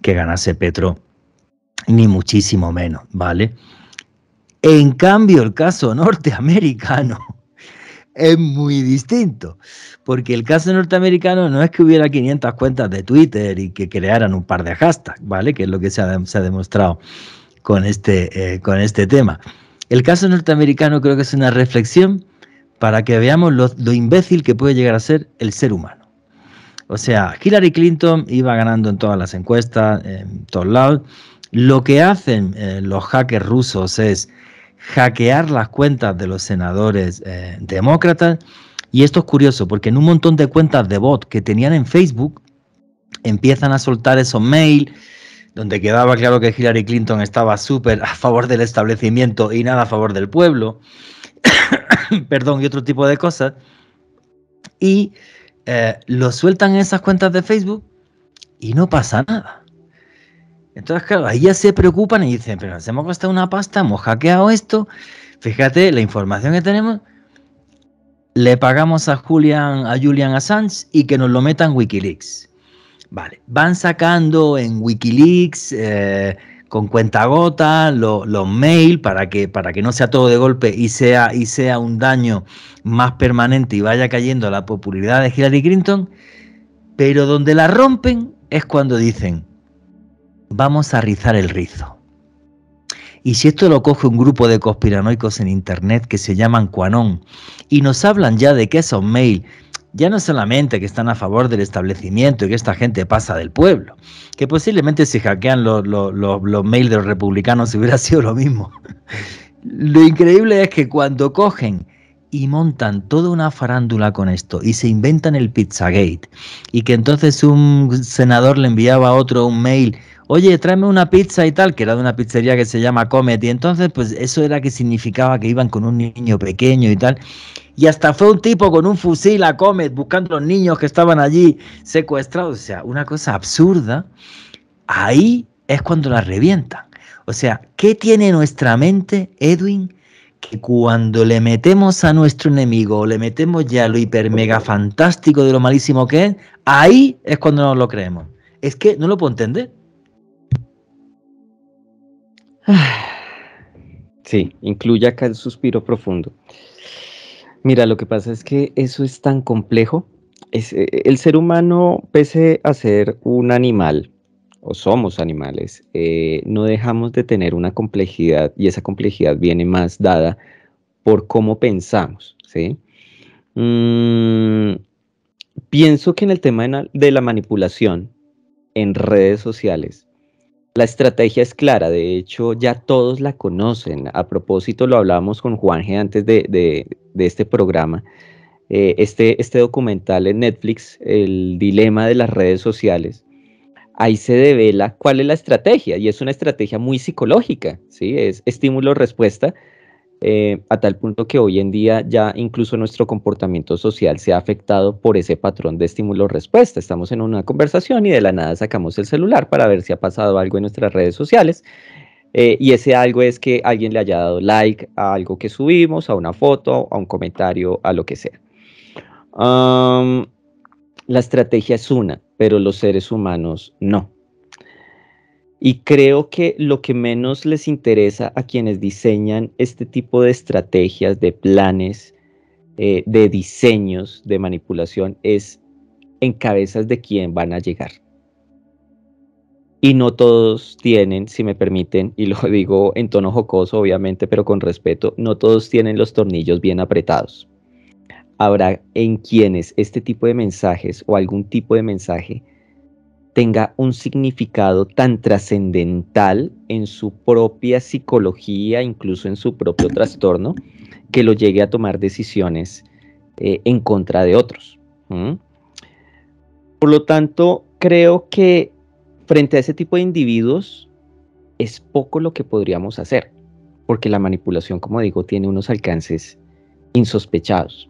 que ganase Petro ni muchísimo menos, ¿vale? En cambio, el caso norteamericano es muy distinto, porque el caso norteamericano no es que hubiera 500 cuentas de Twitter y que crearan un par de hashtags, ¿vale? Que es lo que se ha, demostrado con este, eh, con este tema. El caso norteamericano creo que es una reflexión para que veamos lo, lo imbécil que puede llegar a ser el ser humano. O sea, Hillary Clinton iba ganando en todas las encuestas, en todos lados lo que hacen eh, los hackers rusos es hackear las cuentas de los senadores eh, demócratas. Y esto es curioso, porque en un montón de cuentas de bot que tenían en Facebook, empiezan a soltar esos mails donde quedaba claro que Hillary Clinton estaba súper a favor del establecimiento y nada a favor del pueblo, perdón, y otro tipo de cosas, y eh, lo sueltan en esas cuentas de Facebook y no pasa nada. Entonces, claro, ahí ya se preocupan y dicen, pero nos hemos costado una pasta, hemos hackeado esto. Fíjate, la información que tenemos, le pagamos a Julian, a Assange y que nos lo metan Wikileaks. Vale, van sacando en Wikileaks eh, con gota, los mails para que, para que no sea todo de golpe y sea, y sea un daño más permanente y vaya cayendo la popularidad de Hillary Clinton. Pero donde la rompen es cuando dicen, vamos a rizar el rizo. Y si esto lo coge un grupo de conspiranoicos en internet que se llaman Quanon y nos hablan ya de que esos mail ya no solamente que están a favor del establecimiento y que esta gente pasa del pueblo, que posiblemente si hackean los, los mails de los republicanos hubiera sido lo mismo. Lo increíble es que cuando cogen y montan toda una farándula con esto y se inventan el Pizzagate y que entonces un senador le enviaba a otro un mail oye, tráeme una pizza y tal, que era de una pizzería que se llama Comet, y entonces pues eso era que significaba que iban con un niño pequeño y tal. Y hasta fue un tipo con un fusil a Comet buscando los niños que estaban allí secuestrados, o sea, una cosa absurda. Ahí es cuando la revientan. O sea, ¿qué tiene nuestra mente, Edwin? Que cuando le metemos a nuestro enemigo, o le metemos ya lo hiper mega fantástico de lo malísimo que es, ahí es cuando nos lo creemos. Es que no lo puedo entender. Sí, incluye acá el suspiro profundo. Mira, lo que pasa es que eso es tan complejo. Eh, el ser humano, pese a ser un animal, o somos animales, eh, no dejamos de tener una complejidad y esa complejidad viene más dada por cómo pensamos, ¿sí? Mm, pienso que en el tema de la manipulación en redes sociales, la estrategia es clara, de hecho ya todos la conocen. A propósito, lo hablábamos con Juanje antes de, este programa. Eh, este, este documental en Netflix, El dilema de las redes sociales, ahí se devela cuál es la estrategia y es una estrategia muy psicológica, ¿sí? Es estímulo-respuesta eh, a tal punto que hoy en día ya incluso nuestro comportamiento social se ha afectado por ese patrón de estímulo-respuesta. Estamos en una conversación y de la nada sacamos el celular para ver si ha pasado algo en nuestras redes sociales. Eh, y ese algo es que alguien le haya dado like a algo que subimos, a una foto, a un comentario, a lo que sea. la estrategia es una, pero los seres humanos no. Y creo que lo que menos les interesa a quienes diseñan este tipo de estrategias, de planes, eh, de diseños, de manipulación, es en cabezas de quién van a llegar. Y no todos tienen, si me permiten, y lo digo en tono jocoso, obviamente, pero con respeto, no todos tienen los tornillos bien apretados. Habrá en quienes este tipo de mensajes o algún tipo de mensaje tenga un significado tan trascendental en su propia psicología, incluso en su propio trastorno, que lo llegue a tomar decisiones eh, en contra de otros. Por lo tanto, creo que frente a ese tipo de individuos es poco lo que podríamos hacer, porque la manipulación, como digo, tiene unos alcances insospechados.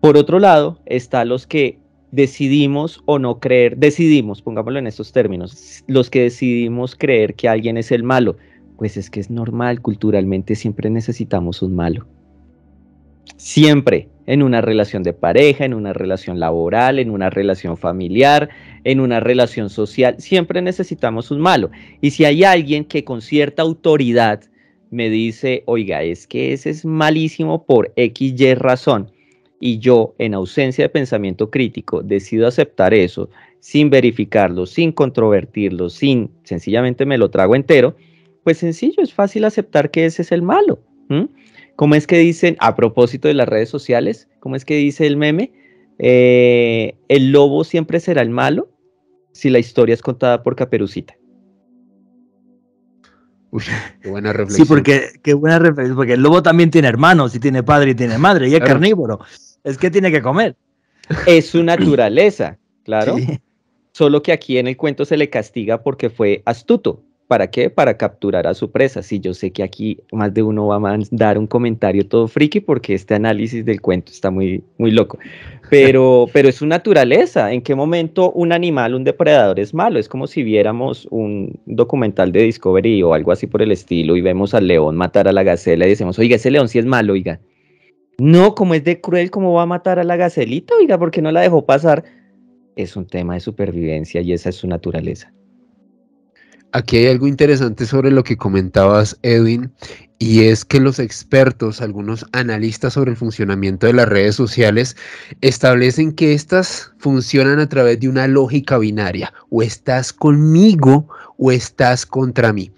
Por otro lado, está los que decidimos o no creer, decidimos, pongámoslo en estos términos, los que decidimos creer que alguien es el malo, pues es que es normal, culturalmente siempre necesitamos un malo. Siempre, en una relación de pareja, en una relación laboral, en una relación familiar, en una relación social, siempre necesitamos un malo. Y si hay alguien que con cierta autoridad me dice, oiga, es que ese es malísimo por X, Y razón, y yo, en ausencia de pensamiento crítico, decido aceptar eso sin verificarlo, sin controvertirlo, sin sencillamente me lo trago entero, pues sencillo, es fácil aceptar que ese es el malo. como ¿Cómo es que dicen, a propósito de las redes sociales, cómo es que dice el meme, eh, el lobo siempre será el malo si la historia es contada por Caperucita? qué buena reflexión. Sí, porque porque el lobo también tiene hermanos y tiene padre y tiene madre y es carnívoro. Es que tiene que comer. Es su naturaleza, claro. Solo que aquí en el cuento se le castiga porque fue astuto. ¿Para qué? Para capturar a su presa. Sí, yo sé que aquí más de uno va a dar un comentario todo friki porque este análisis del cuento está muy, muy loco. Pero, pero es su naturaleza. ¿En qué momento un animal, un depredador es malo? Es como si viéramos un documental de Discovery o algo así por el estilo y vemos al león matar a la gacela y decimos, oiga, ese león sí es malo, oiga. No, como es de cruel, como va a matar a la gacelita, oiga, porque no la dejó pasar. Es un tema de supervivencia y esa es su naturaleza. Aquí hay algo interesante sobre lo que comentabas, Edwin, y es que los expertos, algunos analistas sobre el funcionamiento de las redes sociales, establecen que estas funcionan a través de una lógica binaria. O estás conmigo o estás contra mí.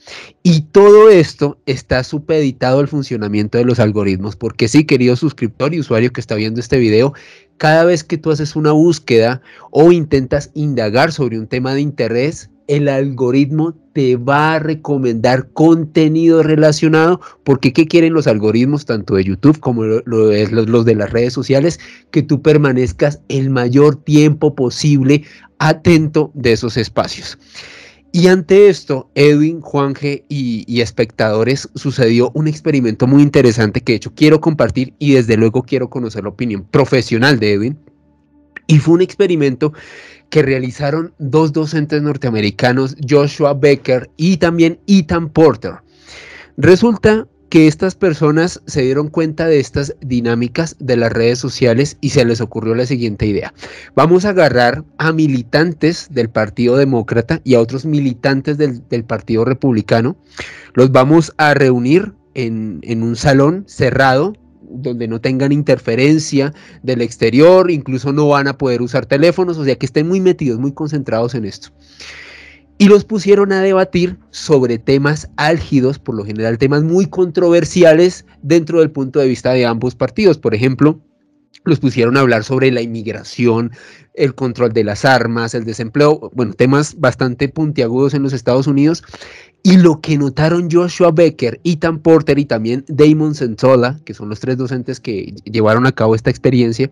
Y todo esto está supeditado al funcionamiento de los algoritmos, porque sí, querido suscriptor y usuario que está viendo este video, cada vez que tú haces una búsqueda o intentas indagar sobre un tema de interés, el algoritmo te va a recomendar contenido relacionado, porque ¿qué quieren los algoritmos, tanto de YouTube como los, los de las redes sociales? Que tú permanezcas el mayor tiempo posible atento de esos espacios. Y ante esto, Edwin, Juanje y, y, espectadores, sucedió un experimento muy interesante que de hecho quiero compartir y desde luego quiero conocer la opinión profesional de Edwin. Y fue un experimento que realizaron dos docentes norteamericanos, Joshua Becker y también Ethan Porter. Resulta que estas personas se dieron cuenta de estas dinámicas de las redes sociales y se les ocurrió la siguiente idea. Vamos a agarrar a militantes del Partido Demócrata y a otros militantes del, Partido Republicano. Los vamos a reunir en, en un salón cerrado donde no tengan interferencia del exterior, incluso no van a poder usar teléfonos, o sea que estén muy metidos, muy concentrados en esto y los pusieron a debatir sobre temas álgidos, por lo general temas muy controversiales dentro del punto de vista de ambos partidos. Por ejemplo, los pusieron a hablar sobre la inmigración, el control de las armas, el desempleo, bueno, temas bastante puntiagudos en los Estados Unidos. Y lo que notaron Joshua Becker, Ethan Porter y también Damon Sentola, que son los tres docentes que llevaron a cabo esta experiencia,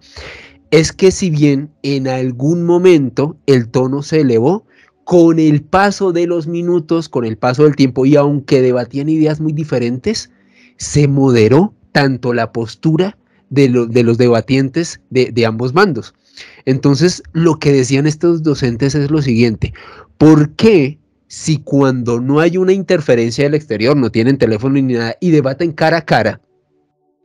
es que si bien en algún momento el tono se elevó, con el paso de los minutos, con el paso del tiempo, y aunque debatían ideas muy diferentes, se moderó tanto la postura de, los debatientes de, ambos bandos. Entonces, lo que decían estos docentes es lo siguiente, ¿por qué si cuando no hay una interferencia del exterior, no tienen teléfono ni nada, y debaten cara a cara,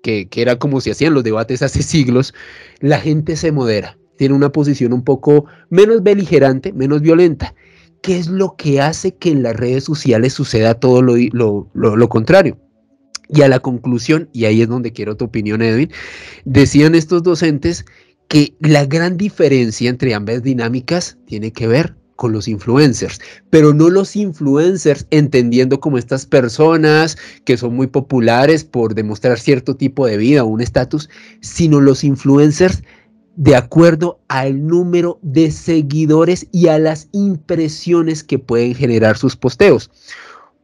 que, era como se si hacían los debates hace siglos, la gente se modera, tiene una posición un poco menos beligerante, menos violenta qué es lo que hace que en las redes sociales suceda todo lo, contrario. Y a la conclusión, y ahí es donde quiero tu opinión, Edwin, decían estos docentes que la gran diferencia entre ambas dinámicas tiene que ver con los influencers, pero no los influencers entendiendo como estas personas que son muy populares por demostrar cierto tipo de vida o un estatus, sino los influencers de acuerdo al número de seguidores y a las impresiones que pueden generar sus posteos.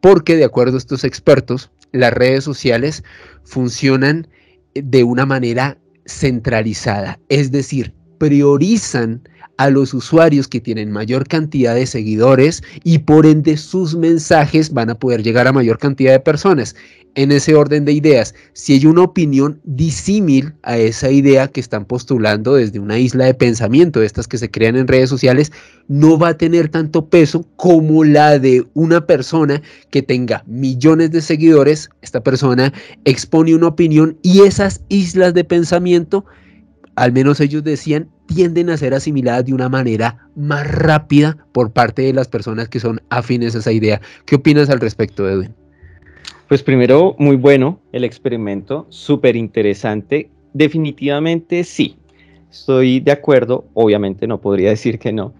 Porque de acuerdo a estos expertos, las redes sociales funcionan eh, de una manera centralizada, es decir, priorizan a los usuarios que tienen mayor cantidad de seguidores y por ende sus mensajes van a poder llegar a mayor cantidad de personas. En ese orden de ideas, si hay una opinión disímil a esa idea que están postulando desde una isla de pensamiento, estas que se crean en redes sociales, no va a tener tanto peso como la de una persona que tenga millones de seguidores. Esta persona expone una opinión y esas islas de pensamiento al menos ellos decían, tienden a ser asimiladas de una manera más rápida por parte de las personas que son afines a esa idea. ¿Qué opinas al respecto, Edwin? Pues primero, muy bueno el experimento, súper interesante. Definitivamente sí, estoy de acuerdo, obviamente no podría decir que no,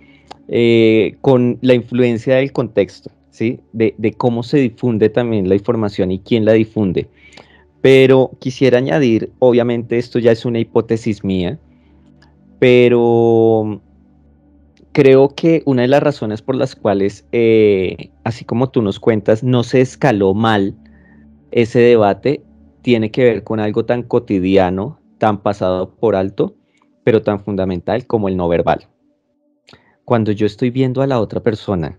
eh, con la influencia del contexto, ¿sí? de cómo se difunde también la información y quién la difunde. Pero quisiera añadir, obviamente esto ya es una hipótesis mía, pero creo que una de las razones por las cuales, eh, así como tú nos cuentas, no se escaló mal ese debate tiene que ver con algo tan cotidiano, tan pasado por alto, pero tan fundamental como el no verbal. Cuando yo estoy viendo a la otra persona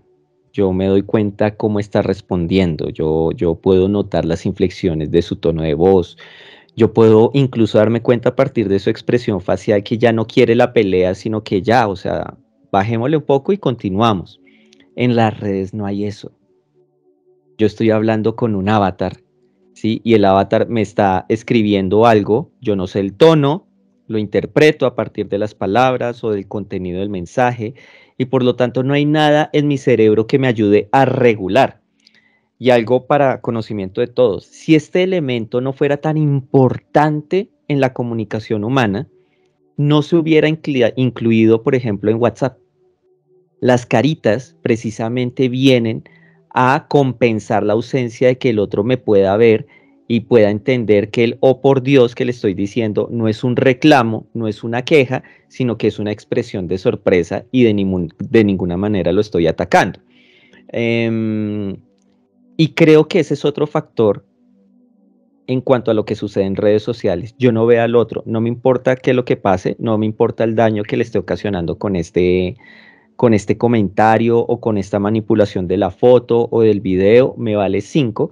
yo me doy cuenta cómo está respondiendo, yo, yo puedo notar las inflexiones de su tono de voz, yo puedo incluso darme cuenta a partir de su expresión facial que ya no quiere la pelea, sino que ya, o sea, bajémosle un poco y continuamos. En las redes no hay eso. Yo estoy hablando con un avatar, ¿sí? Y el avatar me está escribiendo algo, yo no sé el tono, lo interpreto a partir de las palabras o del contenido del mensaje y por lo tanto no hay nada en mi cerebro que me ayude a regular. Y algo para conocimiento de todos, si este elemento no fuera tan importante en la comunicación humana, no se hubiera incluido, por ejemplo, en WhatsApp. Las caritas precisamente vienen a compensar la ausencia de que el otro me pueda ver y pueda entender que el o oh, por Dios que le estoy diciendo no es un reclamo, no es una queja, sino que es una expresión de sorpresa y de, ninguna manera lo estoy atacando. Em, y creo que ese es otro factor en cuanto a lo que sucede en redes sociales. Yo no veo al otro, no me importa qué es lo que pase, no me importa el daño que le esté ocasionando con este, con este comentario o con esta manipulación de la foto o del video, me vale cinco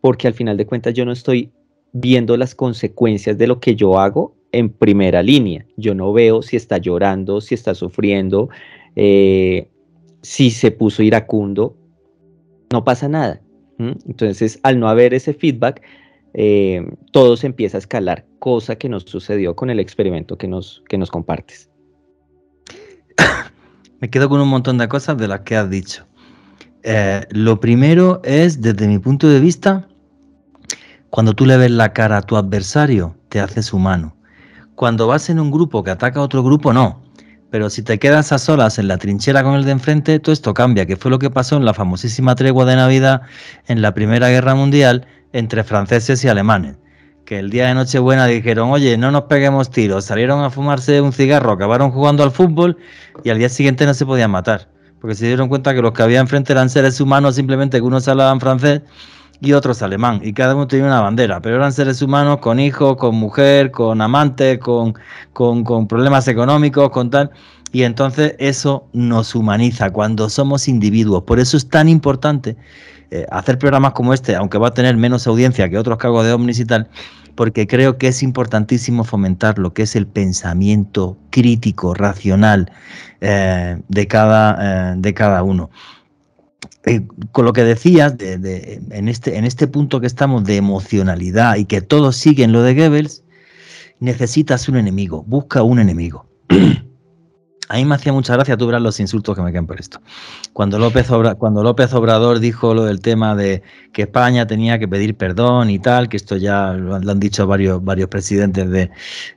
porque al final de cuentas yo no estoy viendo las consecuencias de lo que yo hago en primera línea. Yo no veo si está llorando, si está sufriendo, eh, si se puso iracundo, no pasa nada. Entonces, al no haber ese feedback, eh, todo se empieza a escalar, cosa que nos sucedió con el experimento que nos, que nos compartes. Me quedo con un montón de cosas de las que has dicho. Eh, lo primero es, desde mi punto de vista, cuando tú le ves la cara a tu adversario, te haces humano. Cuando vas en un grupo que ataca a otro grupo, no. Pero si te quedas a solas en la trinchera con el de enfrente, todo esto cambia, que fue lo que pasó en la famosísima tregua de Navidad en la Primera Guerra Mundial entre franceses y alemanes. Que el día de Nochebuena dijeron, oye, no nos peguemos tiros, salieron a fumarse un cigarro, acabaron jugando al fútbol y al día siguiente no se podían matar porque se dieron cuenta que los que había enfrente eran seres humanos, simplemente que unos hablaban francés y otros alemán, y cada uno tenía una bandera, pero eran seres humanos con hijos, con mujer, con amantes con, con, con problemas económicos, con tal, y entonces eso nos humaniza cuando somos individuos, por eso es tan importante eh, hacer programas como este, aunque va a tener menos audiencia que otros cargos de ovnis y tal, porque creo que es importantísimo fomentar lo que es el pensamiento crítico, racional eh, de, cada, eh, de cada uno. con lo que decías, en, este, en este punto que estamos de emocionalidad y que todos siguen lo de Goebbels, necesitas un enemigo, busca un enemigo. a mí me hacía mucha gracia, tú verás los insultos que me quedan por esto. Cuando López, cuando López Obrador dijo lo del tema de que España tenía que pedir perdón y tal, que esto ya lo han, dicho varios, varios presidentes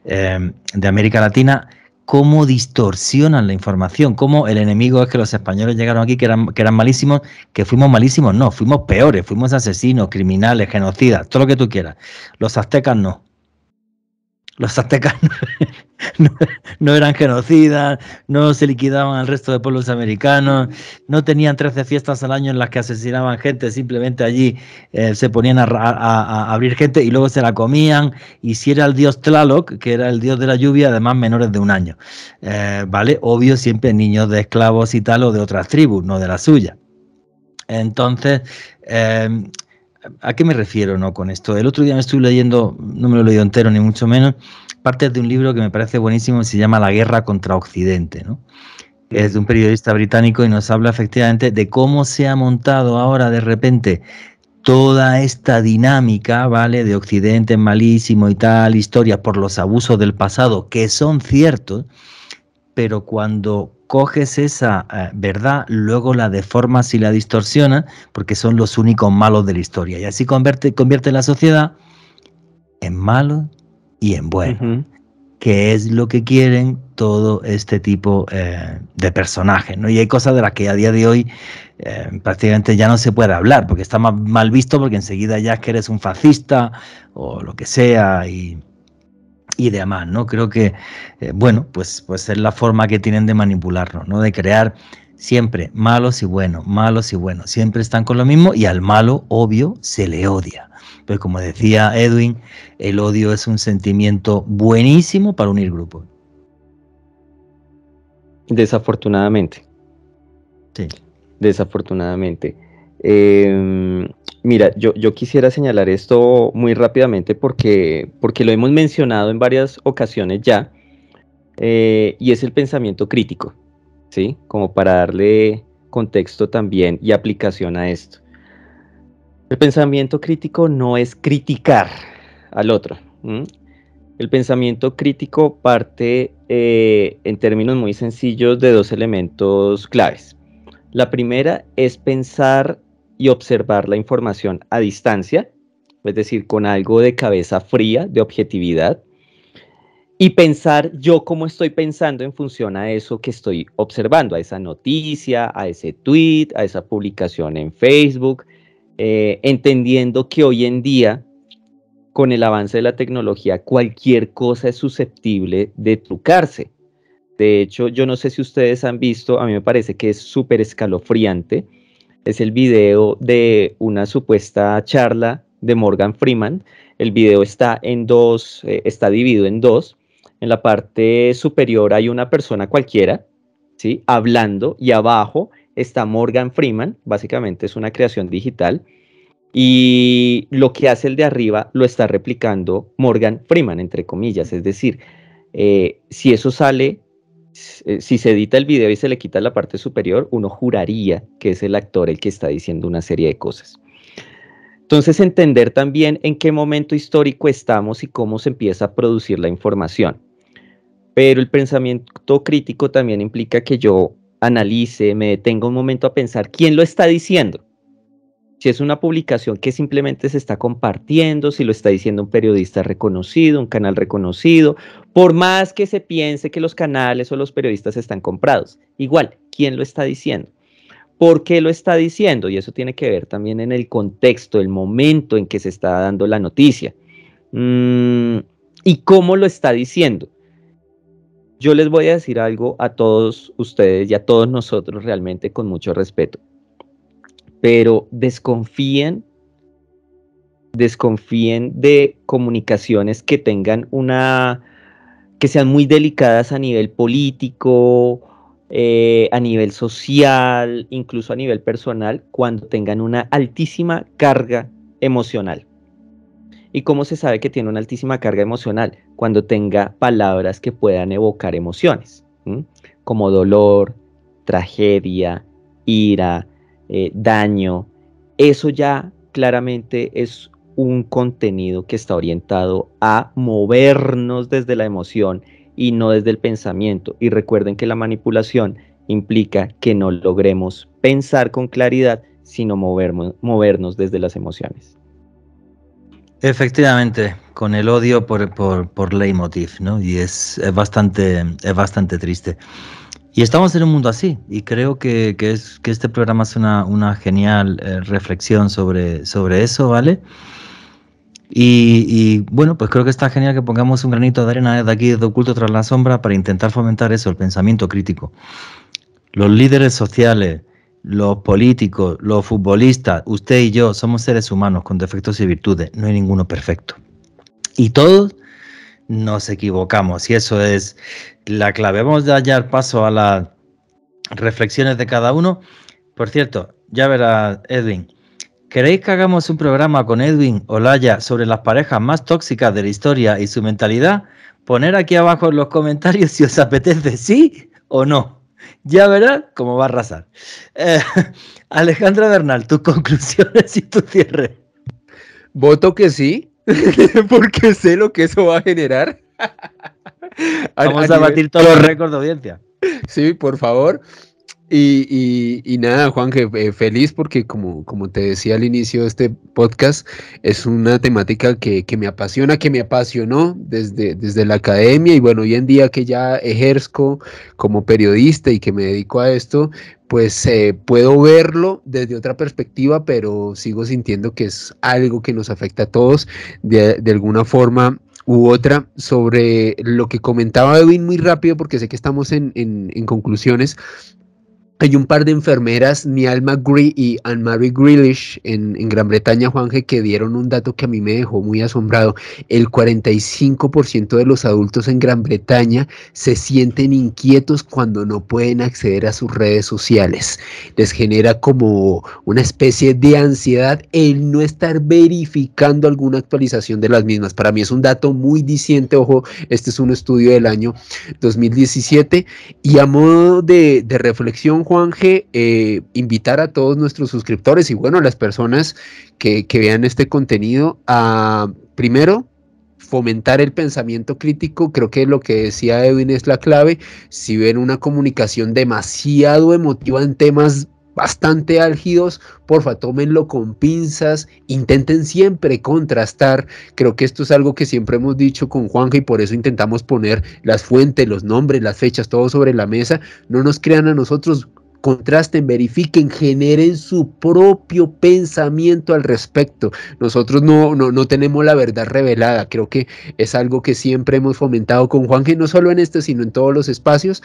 em, de, América Latina, cómo distorsionan la información, cómo el enemigo es que los españoles llegaron aquí, que eran, que eran malísimos, que fuimos malísimos, no, fuimos peores, fuimos asesinos, criminales, genocidas, todo lo que tú quieras. Los aztecas no. Los aztecas no. no, eran genocidas, no se liquidaban al resto de pueblos americanos, no tenían 13 fiestas al año en las que asesinaban gente, simplemente allí eh, se ponían a, abrir gente y luego se la comían. Y si era el dios Tlaloc, que era el dios de la lluvia, además menores de un año. Eh, ¿Vale? Obvio, siempre niños de esclavos y tal o de otras tribus, no de la suya. Entonces, eh, ¿A qué me refiero no con esto? El otro día me estuve leyendo, no me lo he leído entero ni mucho menos, parte de un libro que me parece buenísimo, se llama La guerra contra Occidente, ¿no? Es de un periodista británico y nos habla efectivamente de cómo se ha montado ahora de repente toda esta dinámica, ¿vale? De Occidente malísimo y tal, historia por los abusos del pasado, que son ciertos, pero cuando coges esa eh, verdad, luego la deformas y la distorsionas, porque son los únicos malos de la historia. Y así convierte, convierte la sociedad en malo y en bueno, que es lo que quieren todo este tipo eh, de personajes. ¿no? Y hay cosas de las que a día de hoy eh, prácticamente ya no se puede hablar, porque está mal, visto, porque enseguida ya es que eres un fascista o lo que sea. y y amar, ¿no? Creo que, eh, bueno, pues, pues es la forma que tienen de manipularnos, ¿no? De crear siempre malos y buenos, malos y buenos, siempre están con lo mismo y al malo, obvio, se le odia. Pues como decía Edwin, el odio es un sentimiento buenísimo para unir grupos. Desafortunadamente. Sí. Desafortunadamente. Eh, Mira, yo, quisiera señalar esto muy rápidamente porque, porque lo hemos mencionado en varias ocasiones ya, eh, y es el pensamiento crítico, ¿sí? Como para darle contexto también y aplicación a esto. El pensamiento crítico no es criticar al otro. El pensamiento crítico parte eh, en términos muy sencillos de dos elementos claves. La primera es pensar y observar la información a distancia, es decir, con algo de cabeza fría, de objetividad, y pensar yo cómo estoy pensando en función a eso que estoy observando, a esa noticia, a ese tweet, a esa publicación en Facebook, eh, entendiendo que hoy en día, con el avance de la tecnología, cualquier cosa es susceptible de trucarse. De hecho, yo no sé si ustedes han visto, a mí me parece que es súper escalofriante es el video de una supuesta charla de Morgan Freeman. El video está en dos, eh, está dividido en dos. En la parte superior hay una persona cualquiera, ¿sí? Hablando y abajo está Morgan Freeman, básicamente es una creación digital. Y lo que hace el de arriba lo está replicando Morgan Freeman, entre comillas. Es decir, eh, si eso sale eh, si se edita el video y se le quita la parte superior, uno juraría que es el actor el que está diciendo una serie de cosas. Entonces, entender también en qué momento histórico estamos y cómo se empieza a producir la información. Pero el pensamiento crítico también implica que yo analice, me detenga un momento a pensar quién lo está diciendo si es una publicación que simplemente se está compartiendo, si lo está diciendo un periodista reconocido, un canal reconocido, por más que se piense que los canales o los periodistas están comprados, igual, ¿quién lo está diciendo? ¿Por qué lo está diciendo? Y eso tiene que ver también en el contexto, el momento en que se está dando la noticia. Mm, ¿Y cómo lo está diciendo? Yo les voy a decir algo a todos ustedes y a todos nosotros realmente con mucho respeto pero desconfíen, desconfíen de comunicaciones que tengan una, que sean muy delicadas a nivel político, eh, a nivel social, incluso a nivel personal, cuando tengan una altísima carga emocional. ¿Y cómo se sabe que tiene una altísima carga emocional? Cuando tenga palabras que puedan evocar emociones, como dolor, tragedia, ira, eh, daño, eso ya claramente es un contenido que está orientado a movernos desde la emoción y no desde el pensamiento. Y recuerden que la manipulación implica que no logremos pensar con claridad, sino movernos, desde las emociones. Efectivamente, con el odio por, por, por leitmotiv, ¿no? Y es, bastante, es bastante triste. Y estamos en un mundo así, y creo que, que, es, este programa es una, genial eh, reflexión sobre, sobre eso, ¿vale? Y, y, bueno, pues creo que está genial que pongamos un granito de arena de aquí, de Oculto tras la sombra, para intentar fomentar eso, el pensamiento crítico. Los líderes sociales, los políticos, los futbolistas, usted y yo somos seres humanos con defectos y virtudes, no hay ninguno perfecto. Y todos nos equivocamos y eso es la clave. Vamos a dar paso a las reflexiones de cada uno. Por cierto, ya verás, Edwin. ¿Queréis que hagamos un programa con Edwin Olaya sobre las parejas más tóxicas de la historia y su mentalidad? Poner aquí abajo en los comentarios si os apetece sí o no. Ya verás cómo va a arrasar. Eh, Alejandra Bernal, tus conclusiones y tu cierre. Voto que sí, porque sé lo que eso va a generar. Vamos a, batir todos los récords de audiencia. Sí, por favor. Y, nada, Juan, que eh, feliz porque como, como te decía al inicio de este podcast, es una temática que, me apasiona, que me apasionó desde, desde la academia y bueno, hoy en día que ya ejerzo como periodista y que me dedico a esto, pues eh, puedo verlo desde otra perspectiva, pero sigo sintiendo que es algo que nos afecta a todos de, de alguna forma u otra sobre lo que comentaba Edwin muy rápido, porque sé que estamos en, en, en conclusiones, hay un par de enfermeras, Nialma Gree y Anne-Marie Grealish, en, Gran Bretaña, Juanje, que dieron un dato que a mí me dejó muy asombrado. El 45% de los adultos en Gran Bretaña se sienten inquietos cuando no pueden acceder a sus redes sociales. Les genera como una especie de ansiedad el no estar verificando alguna actualización de las mismas. Para mí es un dato muy diciente, ojo, este es un estudio del año 2017. Y a modo de, de reflexión, Juanje, eh, invitar a todos nuestros suscriptores y bueno, a las personas que, vean este contenido a, primero, fomentar el pensamiento crítico, creo que lo que decía Edwin es la clave, si ven una comunicación demasiado emotiva en temas bastante álgidos, porfa, tómenlo con pinzas, intenten siempre contrastar, creo que esto es algo que siempre hemos dicho con Juanje y por eso intentamos poner las fuentes, los nombres, las fechas, todo sobre la mesa, no nos crean a nosotros, contrasten, verifiquen, generen su propio pensamiento al respecto. Nosotros no, no, tenemos la verdad revelada, creo que es algo que siempre hemos fomentado con Juan, que no solo en este, sino en todos los espacios,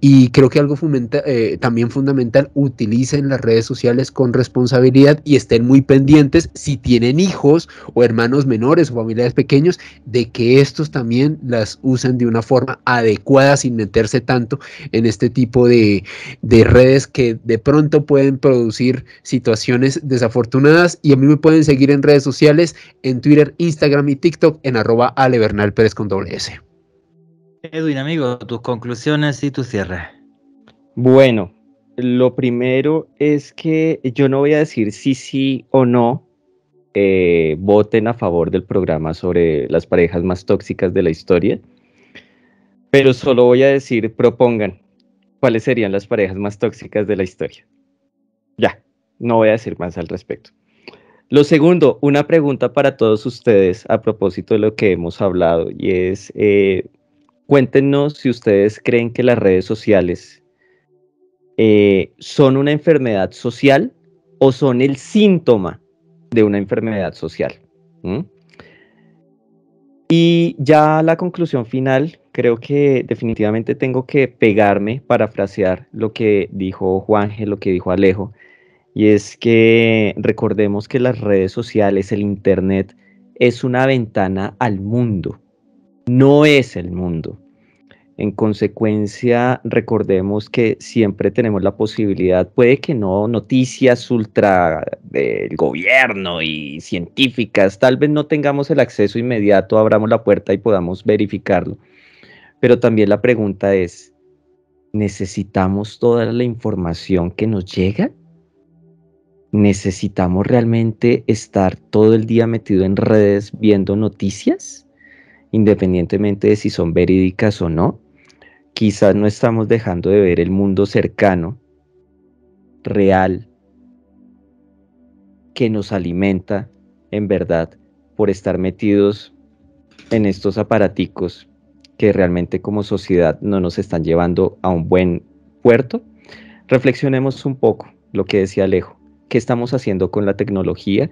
y creo que algo eh, también fundamental, utilicen las redes sociales con responsabilidad y estén muy pendientes si tienen hijos o hermanos menores o familiares pequeños, de que estos también las usen de una forma adecuada sin meterse tanto en este tipo de redes que de pronto pueden producir situaciones desafortunadas y a mí me pueden seguir en redes sociales, en Twitter, Instagram y TikTok en arroba Bernal Pérez con Edwin, amigo, tus conclusiones y tu cierre. Bueno, lo primero es que yo no voy a decir si sí o no, eh, voten a favor del programa sobre las parejas más tóxicas de la historia. Pero solo voy a decir, propongan, cuáles serían las parejas más tóxicas de la historia. Ya, no voy a decir más al respecto. Lo segundo, una pregunta para todos ustedes a propósito de lo que hemos hablado y es, eh, cuéntenos si ustedes creen que las redes sociales eh, son una enfermedad social o son el síntoma de una enfermedad social. Y ya la conclusión final, creo que definitivamente tengo que pegarme parafrasear lo que dijo Juanje, lo que dijo Alejo, y es que recordemos que las redes sociales, el Internet, es una ventana al mundo, no es el mundo. En consecuencia, recordemos que siempre tenemos la posibilidad, puede que no noticias ultra del gobierno y científicas, tal vez no tengamos el acceso inmediato, abramos la puerta y podamos verificarlo, pero también la pregunta es, ¿necesitamos toda la información que nos llega? ¿Necesitamos realmente estar todo el día metido en redes viendo noticias? Independientemente de si son verídicas o no, quizás no estamos dejando de ver el mundo cercano, real, que nos alimenta en verdad por estar metidos en estos aparaticos que realmente como sociedad no nos están llevando a un buen puerto, reflexionemos un poco lo que decía Alejo, qué estamos haciendo con la tecnología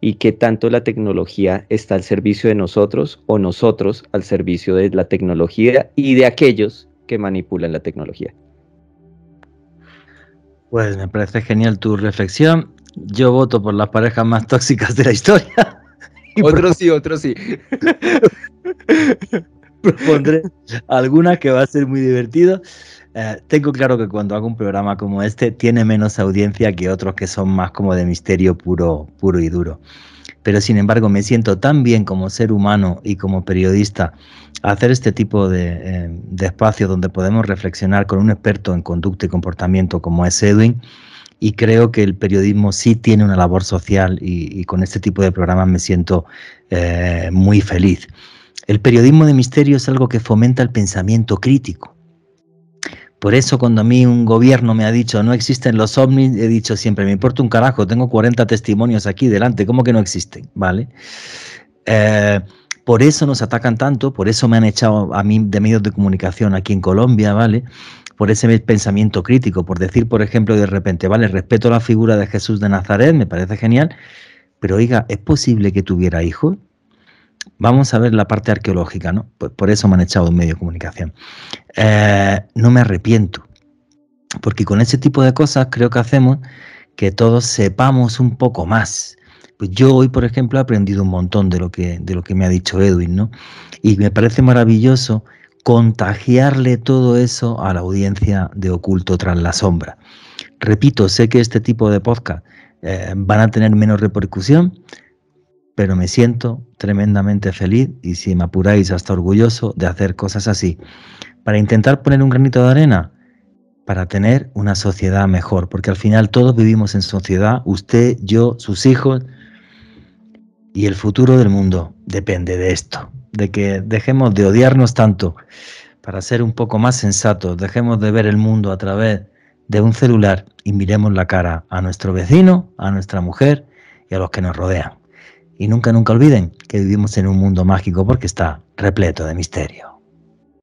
y qué tanto la tecnología está al servicio de nosotros o nosotros al servicio de la tecnología y de aquellos que manipulan la tecnología. Pues me parece genial tu reflexión. Yo voto por las parejas más tóxicas de la historia. otros sí, otros sí. propondré alguna que va a ser muy divertido. Eh, tengo claro que cuando hago un programa como este tiene menos audiencia que otros que son más como de misterio puro, puro y duro. Pero sin embargo me siento tan bien como ser humano y como periodista hacer este tipo de, espacios eh, espacio donde podemos reflexionar con un experto en conducta y comportamiento como es Edwin y creo que el periodismo sí tiene una labor social y, con este tipo de programas me siento eh, muy feliz. El periodismo de misterio es algo que fomenta el pensamiento crítico. Por eso cuando a mí un gobierno me ha dicho no existen los ovnis, he dicho siempre, me importa un carajo, tengo 40 testimonios aquí delante, ¿cómo que no existen? ¿Vale? Eh, por eso nos atacan tanto, por eso me han echado a mí de medios de comunicación aquí en Colombia, ¿vale? Por ese pensamiento crítico, por decir, por ejemplo, de repente, ¿vale? Respeto la figura de Jesús de Nazaret, me parece genial, pero oiga, ¿es posible que tuviera hijos? vamos a ver la parte arqueológica, ¿no? por eso me han echado un medio de comunicación. Eh, no me arrepiento, porque con ese tipo de cosas creo que hacemos que todos sepamos un poco más. Pues yo hoy, por ejemplo, he aprendido un montón de lo que, de lo que me ha dicho Edwin, ¿no? Y me parece maravilloso contagiarle todo eso a la audiencia de Oculto tras la sombra. Repito, sé que este tipo de podcast eh, van a tener menos repercusión, pero me siento tremendamente feliz y si me apuráis hasta orgulloso de hacer cosas así, para intentar poner un granito de arena, para tener una sociedad mejor, porque al final todos vivimos en sociedad, usted, yo, sus hijos, y el futuro del mundo depende de esto, de que dejemos de odiarnos tanto para ser un poco más sensatos, dejemos de ver el mundo a través de un celular y miremos la cara a nuestro vecino, a nuestra mujer y a los que nos rodean. Y nunca, nunca olviden que vivimos en un mundo mágico porque está repleto de misterio.